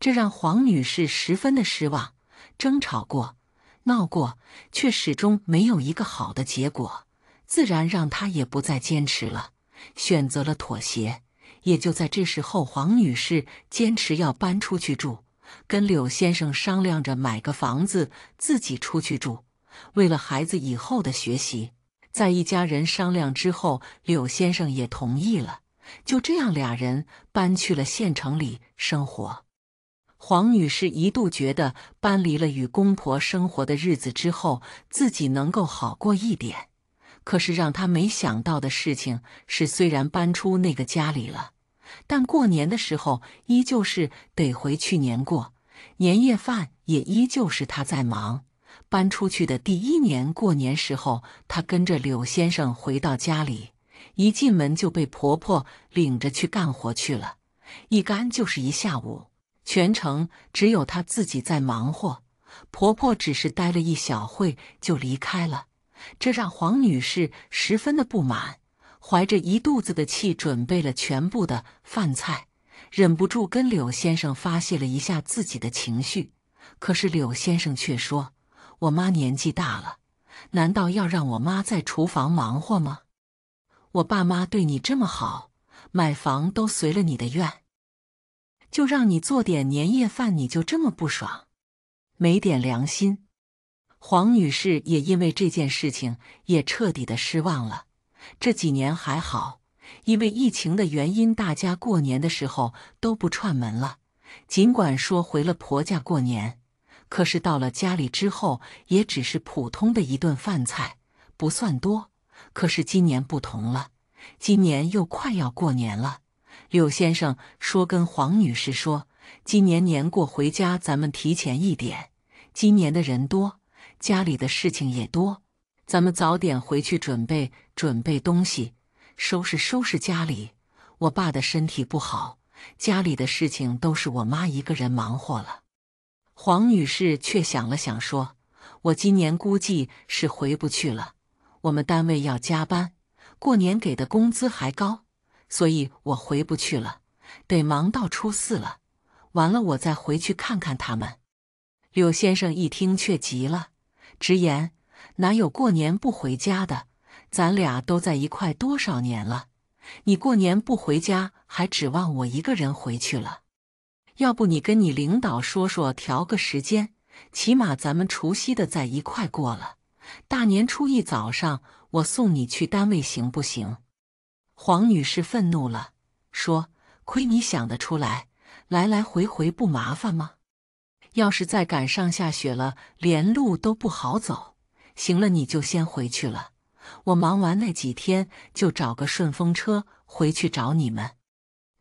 这让黄女士十分的失望，争吵过，闹过，却始终没有一个好的结果，自然让她也不再坚持了，选择了妥协。也就在这时候，黄女士坚持要搬出去住，跟柳先生商量着买个房子自己出去住，为了孩子以后的学习。在一家人商量之后，柳先生也同意了，就这样，俩人搬去了县城里生活。黄女士一度觉得搬离了与公婆生活的日子之后，自己能够好过一点。可是让她没想到的事情是，虽然搬出那个家里了，但过年的时候依旧是得回去年过，年夜饭也依旧是她在忙。搬出去的第一年过年时候，她跟着柳先生回到家里，一进门就被婆婆领着去干活去了，一干就是一下午。全程只有她自己在忙活，婆婆只是待了一小会就离开了，这让黄女士十分的不满，怀着一肚子的气准备了全部的饭菜，忍不住跟柳先生发泄了一下自己的情绪。可是柳先生却说：“我妈年纪大了，难道要让我妈在厨房忙活吗？我爸妈对你这么好，买房都随了你的愿。”就让你做点年夜饭，你就这么不爽？没点良心！黄女士也因为这件事情也彻底的失望了。这几年还好，因为疫情的原因，大家过年的时候都不串门了。尽管说回了婆家过年，可是到了家里之后，也只是普通的一顿饭菜，不算多。可是今年不同了，今年又快要过年了。柳先生说：“跟黄女士说，今年年过回家，咱们提前一点。今年的人多，家里的事情也多，咱们早点回去准备准备东西，收拾收拾家里。我爸的身体不好，家里的事情都是我妈一个人忙活了。”黄女士却想了想说：“我今年估计是回不去了，我们单位要加班，过年给的工资还高。”所以我回不去了，得忙到初四了。完了，我再回去看看他们。柳先生一听却急了，直言：“哪有过年不回家的？咱俩都在一块多少年了？你过年不回家，还指望我一个人回去了？要不你跟你领导说说，调个时间，起码咱们除夕的在一块过了。大年初一早上，我送你去单位，行不行？”黄女士愤怒了，说：“亏你想得出来，来来回回不麻烦吗？要是再赶上下雪了，连路都不好走。行了，你就先回去了，我忙完那几天就找个顺风车回去找你们。”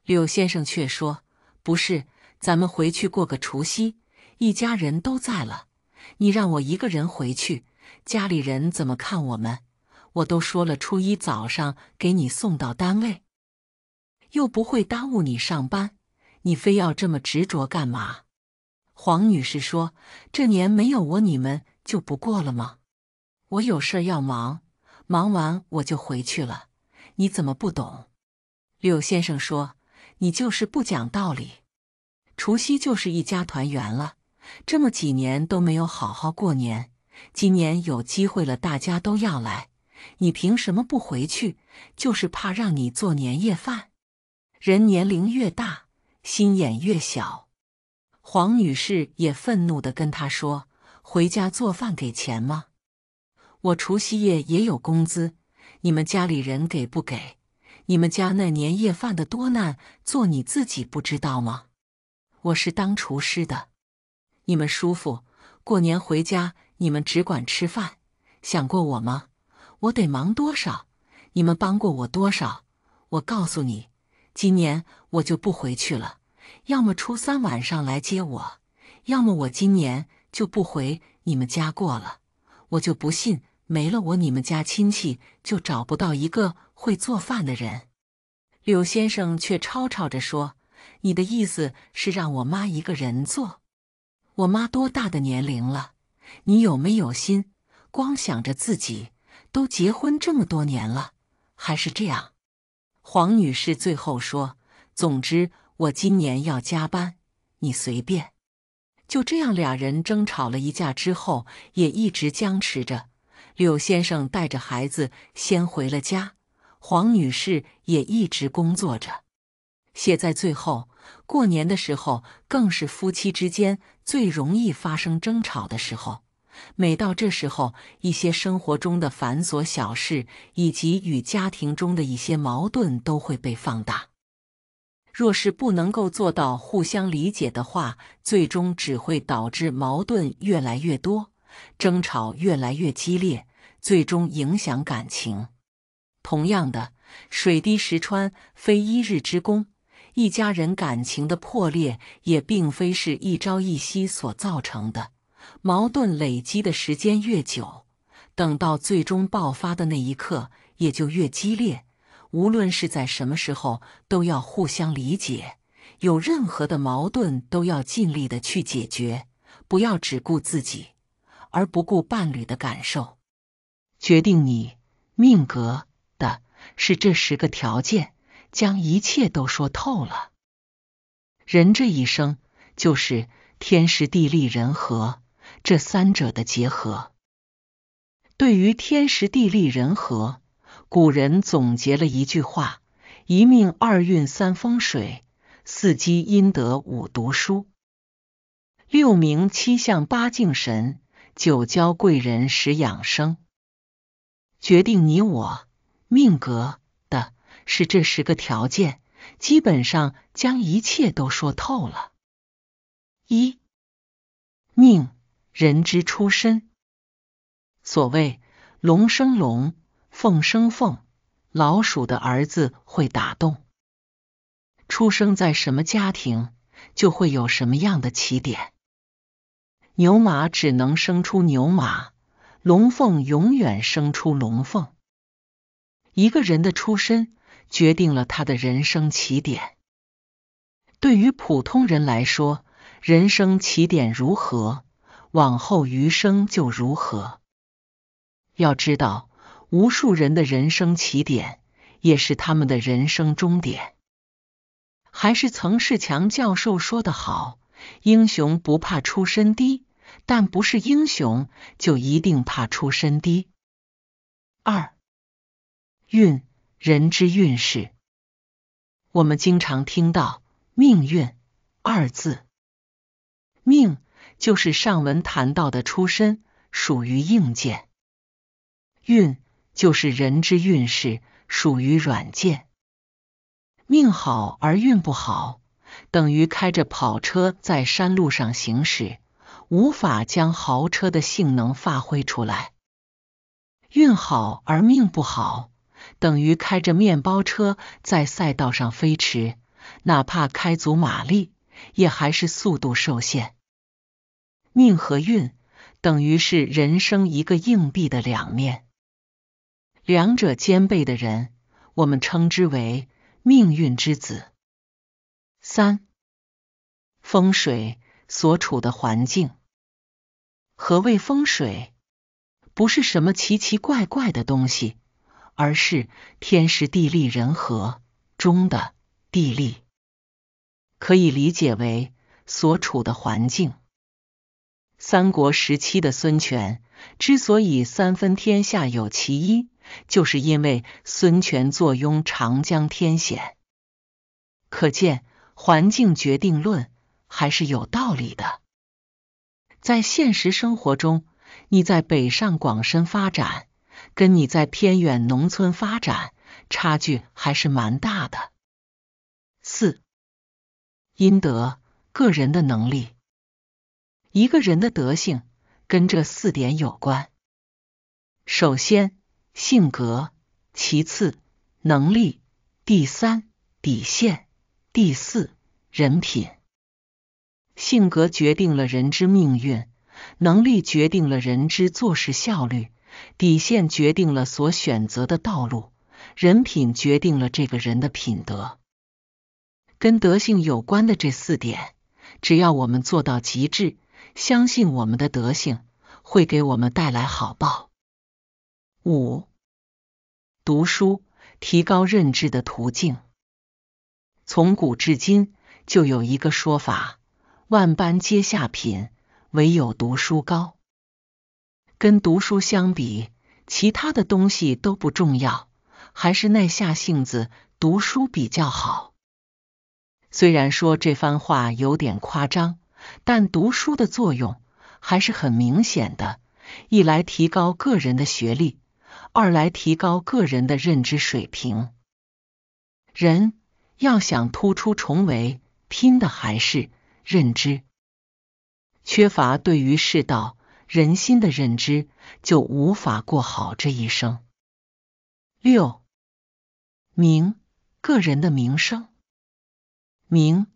柳先生却说：“不是，咱们回去过个除夕，一家人都在了，你让我一个人回去，家里人怎么看我们？”我都说了，初一早上给你送到单位，又不会耽误你上班，你非要这么执着干嘛？黄女士说：“这年没有我，你们就不过了吗？”我有事要忙，忙完我就回去了。你怎么不懂？柳先生说：“你就是不讲道理。除夕就是一家团圆了，这么几年都没有好好过年，今年有机会了，大家都要来。”你凭什么不回去？就是怕让你做年夜饭。人年龄越大，心眼越小。黄女士也愤怒地跟他说：“回家做饭给钱吗？我除夕夜也有工资，你们家里人给不给？你们家那年夜饭的多难做，你自己不知道吗？我是当厨师的，你们舒服，过年回家你们只管吃饭，想过我吗？”我得忙多少？你们帮过我多少？我告诉你，今年我就不回去了。要么初三晚上来接我，要么我今年就不回你们家过了。我就不信没了我，你们家亲戚就找不到一个会做饭的人。柳先生却吵吵着说：“你的意思是让我妈一个人做？我妈多大的年龄了？你有没有心？光想着自己。”都结婚这么多年了，还是这样。黄女士最后说：“总之，我今年要加班，你随便。”就这样，俩人争吵了一架之后，也一直僵持着。柳先生带着孩子先回了家，黄女士也一直工作着。写在最后，过年的时候更是夫妻之间最容易发生争吵的时候。每到这时候，一些生活中的繁琐小事，以及与家庭中的一些矛盾，都会被放大。若是不能够做到互相理解的话，最终只会导致矛盾越来越多，争吵越来越激烈，最终影响感情。同样的，水滴石穿非一日之功，一家人感情的破裂也并非是一朝一夕所造成的。矛盾累积的时间越久，等到最终爆发的那一刻也就越激烈。无论是在什么时候，都要互相理解，有任何的矛盾都要尽力的去解决，不要只顾自己而不顾伴侣的感受。决定你命格的是这十个条件，将一切都说透了。人这一生就是天时地利人和。这三者的结合，对于天时、地利、人和，古人总结了一句话：一命、二运、三风水、四积阴德、五读书、六名、七相、八敬神、九交贵人、十养生。决定你我命格的是这十个条件，基本上将一切都说透了。一命。人之初身，所谓龙生龙，凤生凤，老鼠的儿子会打洞。出生在什么家庭，就会有什么样的起点。牛马只能生出牛马，龙凤永远生出龙凤。一个人的出身决定了他的人生起点。对于普通人来说，人生起点如何？往后余生就如何？要知道，无数人的人生起点，也是他们的人生终点。还是曾仕强教授说的好：“英雄不怕出身低，但不是英雄就一定怕出身低。”二运人之运势，我们经常听到“命运”二字，命。就是上文谈到的出身属于硬件，运就是人之运势属于软件。命好而运不好，等于开着跑车在山路上行驶，无法将豪车的性能发挥出来；运好而命不好，等于开着面包车在赛道上飞驰，哪怕开足马力，也还是速度受限。命和运等于是人生一个硬币的两面，两者兼备的人，我们称之为命运之子。三、风水所处的环境。何谓风水？不是什么奇奇怪怪的东西，而是天时地利人和中的地利，可以理解为所处的环境。三国时期的孙权之所以三分天下有其一，就是因为孙权坐拥长江天险。可见，环境决定论还是有道理的。在现实生活中，你在北上广深发展，跟你在偏远农村发展，差距还是蛮大的。四，阴德，个人的能力。一个人的德性跟这四点有关：首先，性格；其次，能力；第三，底线；第四，人品。性格决定了人之命运，能力决定了人之做事效率，底线决定了所选择的道路，人品决定了这个人的品德。跟德性有关的这四点，只要我们做到极致。相信我们的德性会给我们带来好报。五、读书提高认知的途径，从古至今就有一个说法：万般皆下品，唯有读书高。跟读书相比，其他的东西都不重要，还是耐下性子读书比较好。虽然说这番话有点夸张。但读书的作用还是很明显的：一来提高个人的学历，二来提高个人的认知水平。人要想突出重围，拼的还是认知。缺乏对于世道人心的认知，就无法过好这一生。六名，个人的名声。名，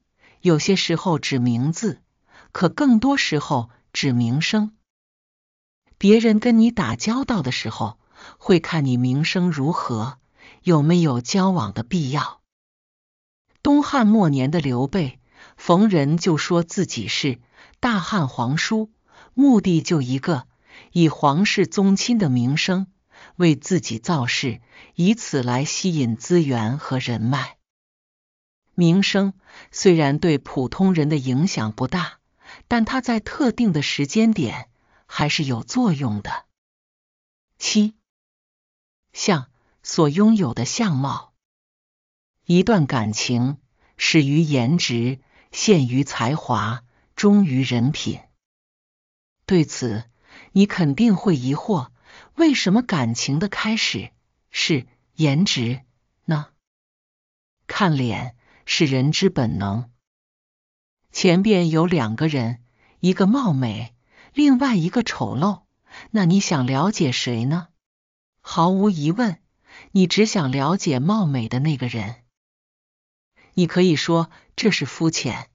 有些时候指名字。可更多时候指名声，别人跟你打交道的时候，会看你名声如何，有没有交往的必要。东汉末年的刘备，逢人就说自己是大汉皇叔，目的就一个，以皇室宗亲的名声为自己造势，以此来吸引资源和人脉。名声虽然对普通人的影响不大。但它在特定的时间点还是有作用的。七，相所拥有的相貌，一段感情始于颜值，陷于才华，忠于人品。对此，你肯定会疑惑，为什么感情的开始是颜值呢？看脸是人之本能。前边有两个人，一个貌美，另外一个丑陋。那你想了解谁呢？毫无疑问，你只想了解貌美的那个人。你可以说这是肤浅，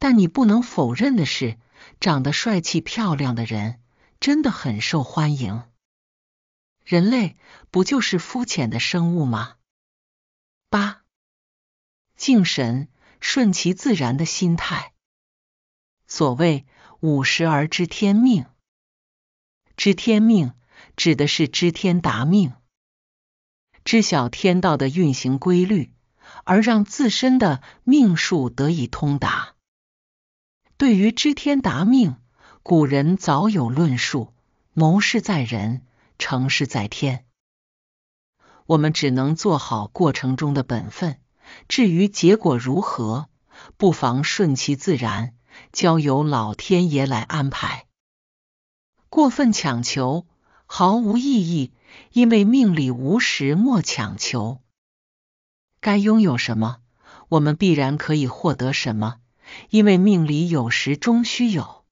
但你不能否认的是，长得帅气漂亮的人真的很受欢迎。人类不就是肤浅的生物吗？八，敬神，顺其自然的心态。所谓五十而知天命，知天命指的是知天达命，知晓天道的运行规律，而让自身的命数得以通达。对于知天达命，古人早有论述：谋事在人，成事在天。我们只能做好过程中的本分，至于结果如何，不妨顺其自然。交由老天爷来安排，过分强求毫无意义，因为命里无时莫强求。该拥有什么，我们必然可以获得什么，因为命里有时终须有。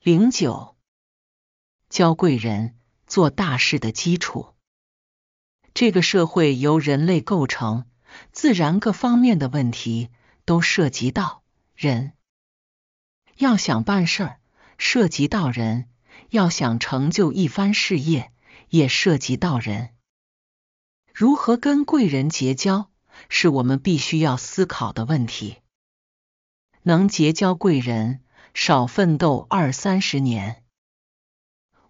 零九，交贵人做大事的基础。这个社会由人类构成，自然各方面的问题都涉及到人。要想办事儿，涉及到人；要想成就一番事业，也涉及到人。如何跟贵人结交，是我们必须要思考的问题。能结交贵人，少奋斗二三十年；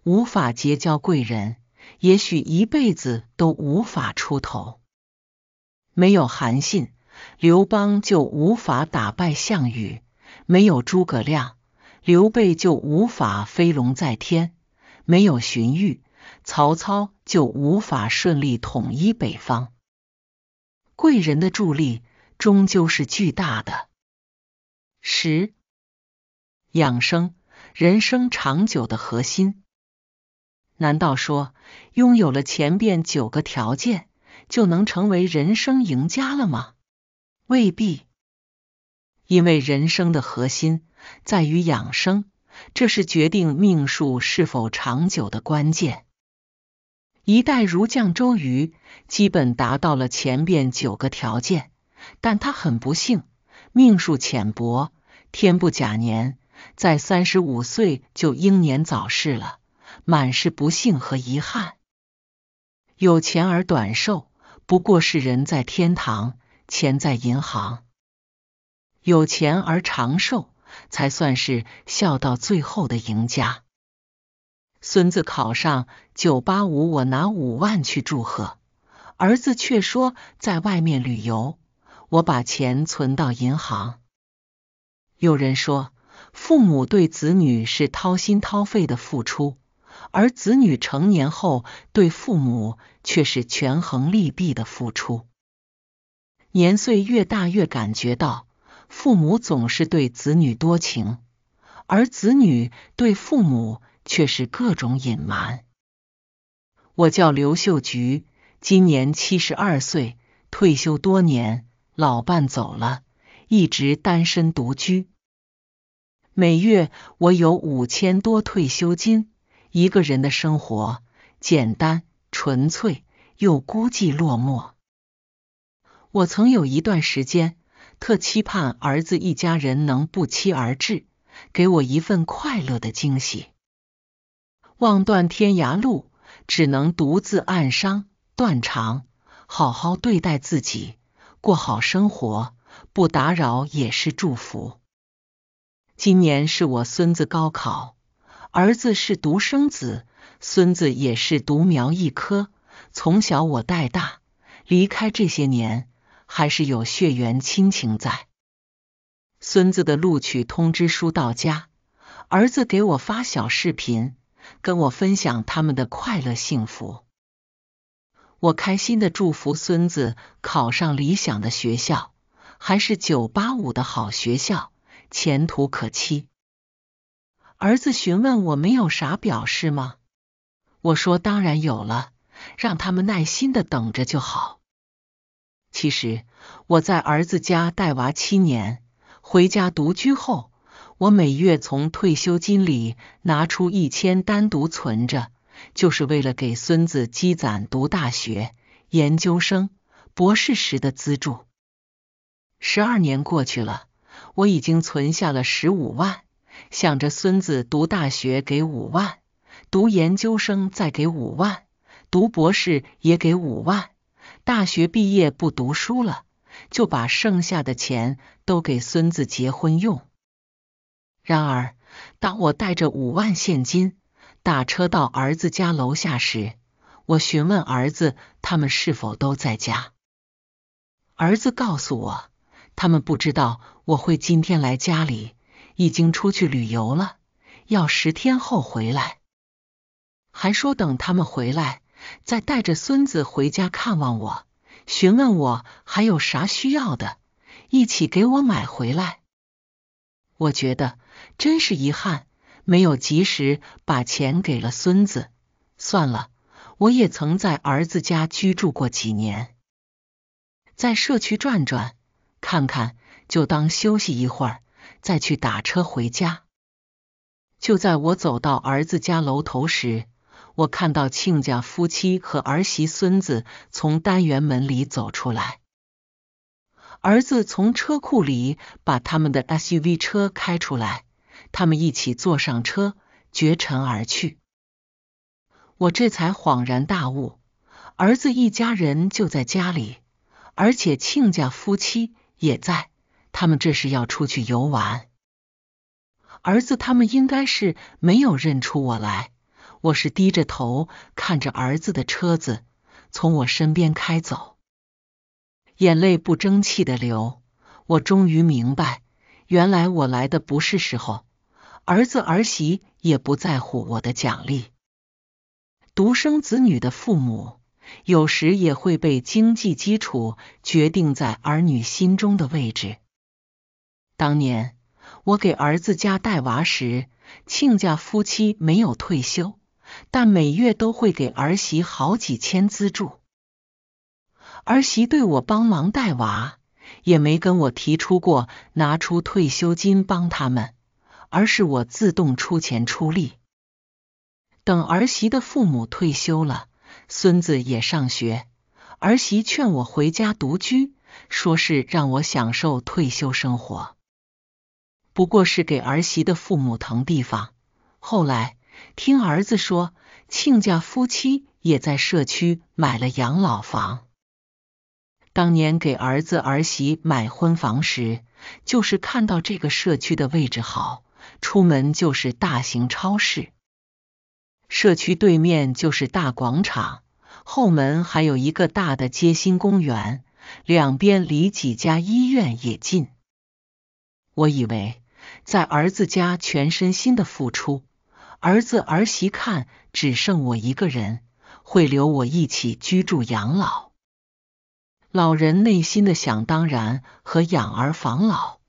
无法结交贵人，也许一辈子都无法出头。没有韩信，刘邦就无法打败项羽。没有诸葛亮，刘备就无法飞龙在天；没有荀彧，曹操就无法顺利统一北方。贵人的助力终究是巨大的。十、养生，人生长久的核心。难道说拥有了前边九个条件，就能成为人生赢家了吗？未必。因为人生的核心在于养生，这是决定命数是否长久的关键。一代儒将周瑜，基本达到了前边九个条件，但他很不幸，命数浅薄，天不假年，在三十五岁就英年早逝了，满是不幸和遗憾。有钱而短寿，不过是人在天堂，钱在银行。有钱而长寿，才算是孝到最后的赢家。孙子考上九八五，我拿五万去祝贺，儿子却说在外面旅游，我把钱存到银行。有人说，父母对子女是掏心掏肺的付出，而子女成年后对父母却是权衡利弊的付出。年岁越大，越感觉到。父母总是对子女多情，而子女对父母却是各种隐瞒。我叫刘秀菊，今年七十二岁，退休多年，老伴走了，一直单身独居。每月我有五千多退休金，一个人的生活简单、纯粹又孤寂落寞。我曾有一段时间。特期盼儿子一家人能不期而至，给我一份快乐的惊喜。望断天涯路，只能独自暗伤断肠。好好对待自己，过好生活，不打扰也是祝福。今年是我孙子高考，儿子是独生子，孙子也是独苗一棵，从小我带大，离开这些年。还是有血缘亲情在。孙子的录取通知书到家，儿子给我发小视频，跟我分享他们的快乐幸福。我开心的祝福孙子考上理想的学校，还是985的好学校，前途可期。儿子询问我没有啥表示吗？我说当然有了，让他们耐心的等着就好。其实我在儿子家带娃七年，回家独居后，我每月从退休金里拿出一千单独存着，就是为了给孙子积攒读大学、研究生、博士时的资助。十二年过去了，我已经存下了十五万，想着孙子读大学给五万，读研究生再给五万，读博士也给五万。大学毕业不读书了，就把剩下的钱都给孙子结婚用。然而，当我带着五万现金打车到儿子家楼下时，我询问儿子他们是否都在家。儿子告诉我，他们不知道我会今天来家里，已经出去旅游了，要十天后回来，还说等他们回来。再带着孙子回家看望我，询问我还有啥需要的，一起给我买回来。我觉得真是遗憾，没有及时把钱给了孙子。算了，我也曾在儿子家居住过几年，在社区转转看看，就当休息一会儿，再去打车回家。就在我走到儿子家楼头时。我看到亲家夫妻和儿媳孙子从单元门里走出来，儿子从车库里把他们的 SUV 车开出来，他们一起坐上车，绝尘而去。我这才恍然大悟，儿子一家人就在家里，而且亲家夫妻也在，他们这是要出去游玩。儿子他们应该是没有认出我来。我是低着头看着儿子的车子从我身边开走，眼泪不争气的流。我终于明白，原来我来的不是时候。儿子儿媳也不在乎我的奖励。独生子女的父母有时也会被经济基础决定在儿女心中的位置。当年我给儿子家带娃时，亲家夫妻没有退休。但每月都会给儿媳好几千资助，儿媳对我帮忙带娃也没跟我提出过拿出退休金帮他们，而是我自动出钱出力。等儿媳的父母退休了，孙子也上学，儿媳劝我回家独居，说是让我享受退休生活，不过是给儿媳的父母腾地方。后来。听儿子说，亲家夫妻也在社区买了养老房。当年给儿子儿媳买婚房时，就是看到这个社区的位置好，出门就是大型超市，社区对面就是大广场，后门还有一个大的街心公园，两边离几家医院也近。我以为在儿子家全身心的付出。儿子儿媳看只剩我一个人，会留我一起居住养老。老人内心的想当然和养儿防老，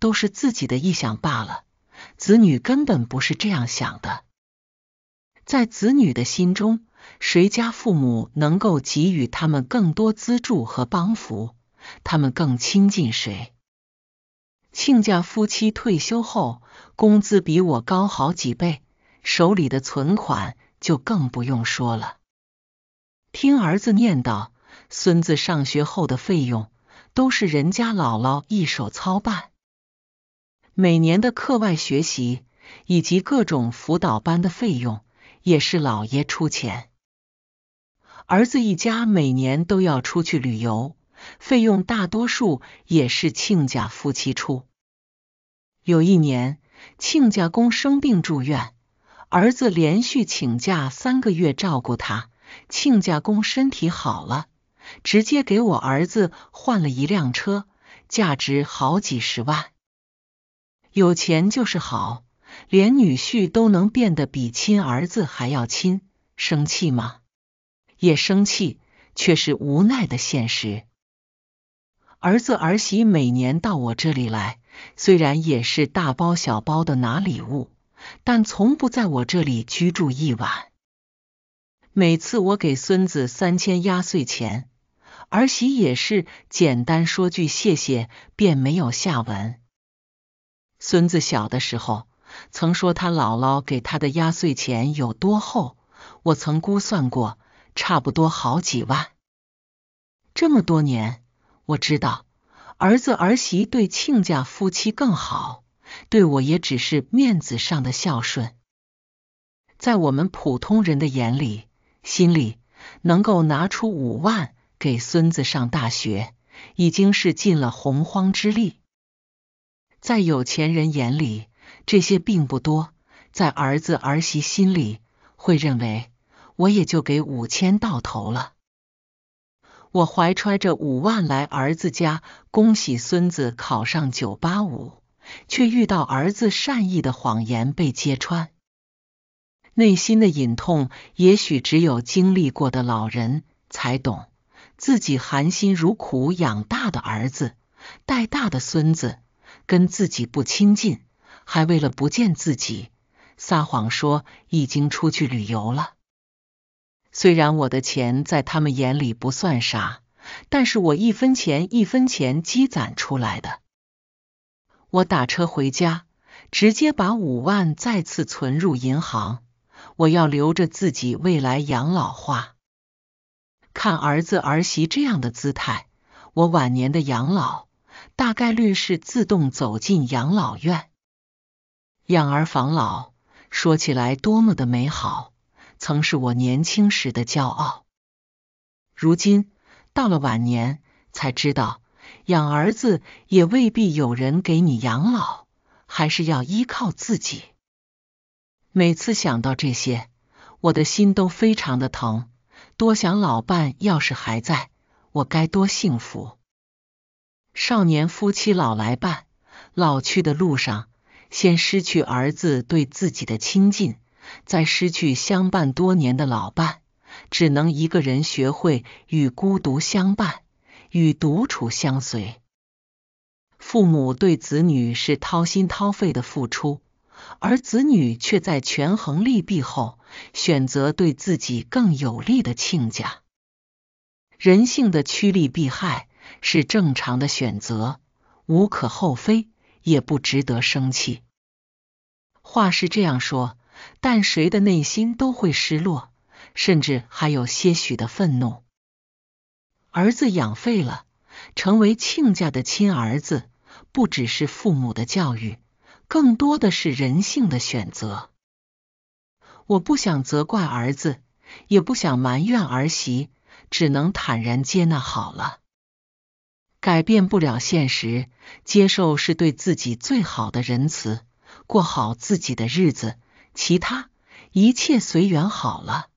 都是自己的臆想罢了。子女根本不是这样想的。在子女的心中，谁家父母能够给予他们更多资助和帮扶，他们更亲近谁。亲家夫妻退休后工资比我高好几倍。手里的存款就更不用说了。听儿子念叨，孙子上学后的费用都是人家姥姥一手操办，每年的课外学习以及各种辅导班的费用也是姥爷出钱。儿子一家每年都要出去旅游，费用大多数也是亲家夫妻出。有一年，亲家公生病住院。儿子连续请假三个月照顾他，亲家公身体好了，直接给我儿子换了一辆车，价值好几十万。有钱就是好，连女婿都能变得比亲儿子还要亲。生气吗？也生气，却是无奈的现实。儿子儿媳每年到我这里来，虽然也是大包小包的拿礼物。但从不在我这里居住一晚。每次我给孙子三千压岁钱，儿媳也是简单说句谢谢，便没有下文。孙子小的时候，曾说他姥姥给他的压岁钱有多厚，我曾估算过，差不多好几万。这么多年，我知道儿子儿媳对亲家夫妻更好。对我也只是面子上的孝顺，在我们普通人的眼里、心里，能够拿出五万给孙子上大学，已经是尽了洪荒之力。在有钱人眼里，这些并不多；在儿子儿媳心里，会认为我也就给五千到头了。我怀揣着五万来儿子家，恭喜孙子考上九八五。却遇到儿子善意的谎言被揭穿，内心的隐痛，也许只有经历过的老人才懂。自己含辛茹苦养大的儿子，带大的孙子，跟自己不亲近，还为了不见自己，撒谎说已经出去旅游了。虽然我的钱在他们眼里不算啥，但是我一分钱一分钱积攒出来的。我打车回家，直接把五万再次存入银行。我要留着自己未来养老花。看儿子儿媳这样的姿态，我晚年的养老大概率是自动走进养老院。养儿防老，说起来多么的美好，曾是我年轻时的骄傲。如今到了晚年，才知道。养儿子也未必有人给你养老，还是要依靠自己。每次想到这些，我的心都非常的疼。多想老伴要是还在，我该多幸福。少年夫妻老来伴，老去的路上，先失去儿子对自己的亲近，再失去相伴多年的老伴，只能一个人学会与孤独相伴。与独处相随，父母对子女是掏心掏肺的付出，而子女却在权衡利弊后选择对自己更有利的亲家。人性的趋利避害是正常的选择，无可厚非，也不值得生气。话是这样说，但谁的内心都会失落，甚至还有些许的愤怒。儿子养废了，成为亲家的亲儿子，不只是父母的教育，更多的是人性的选择。我不想责怪儿子，也不想埋怨儿媳，只能坦然接纳好了。改变不了现实，接受是对自己最好的仁慈。过好自己的日子，其他一切随缘好了。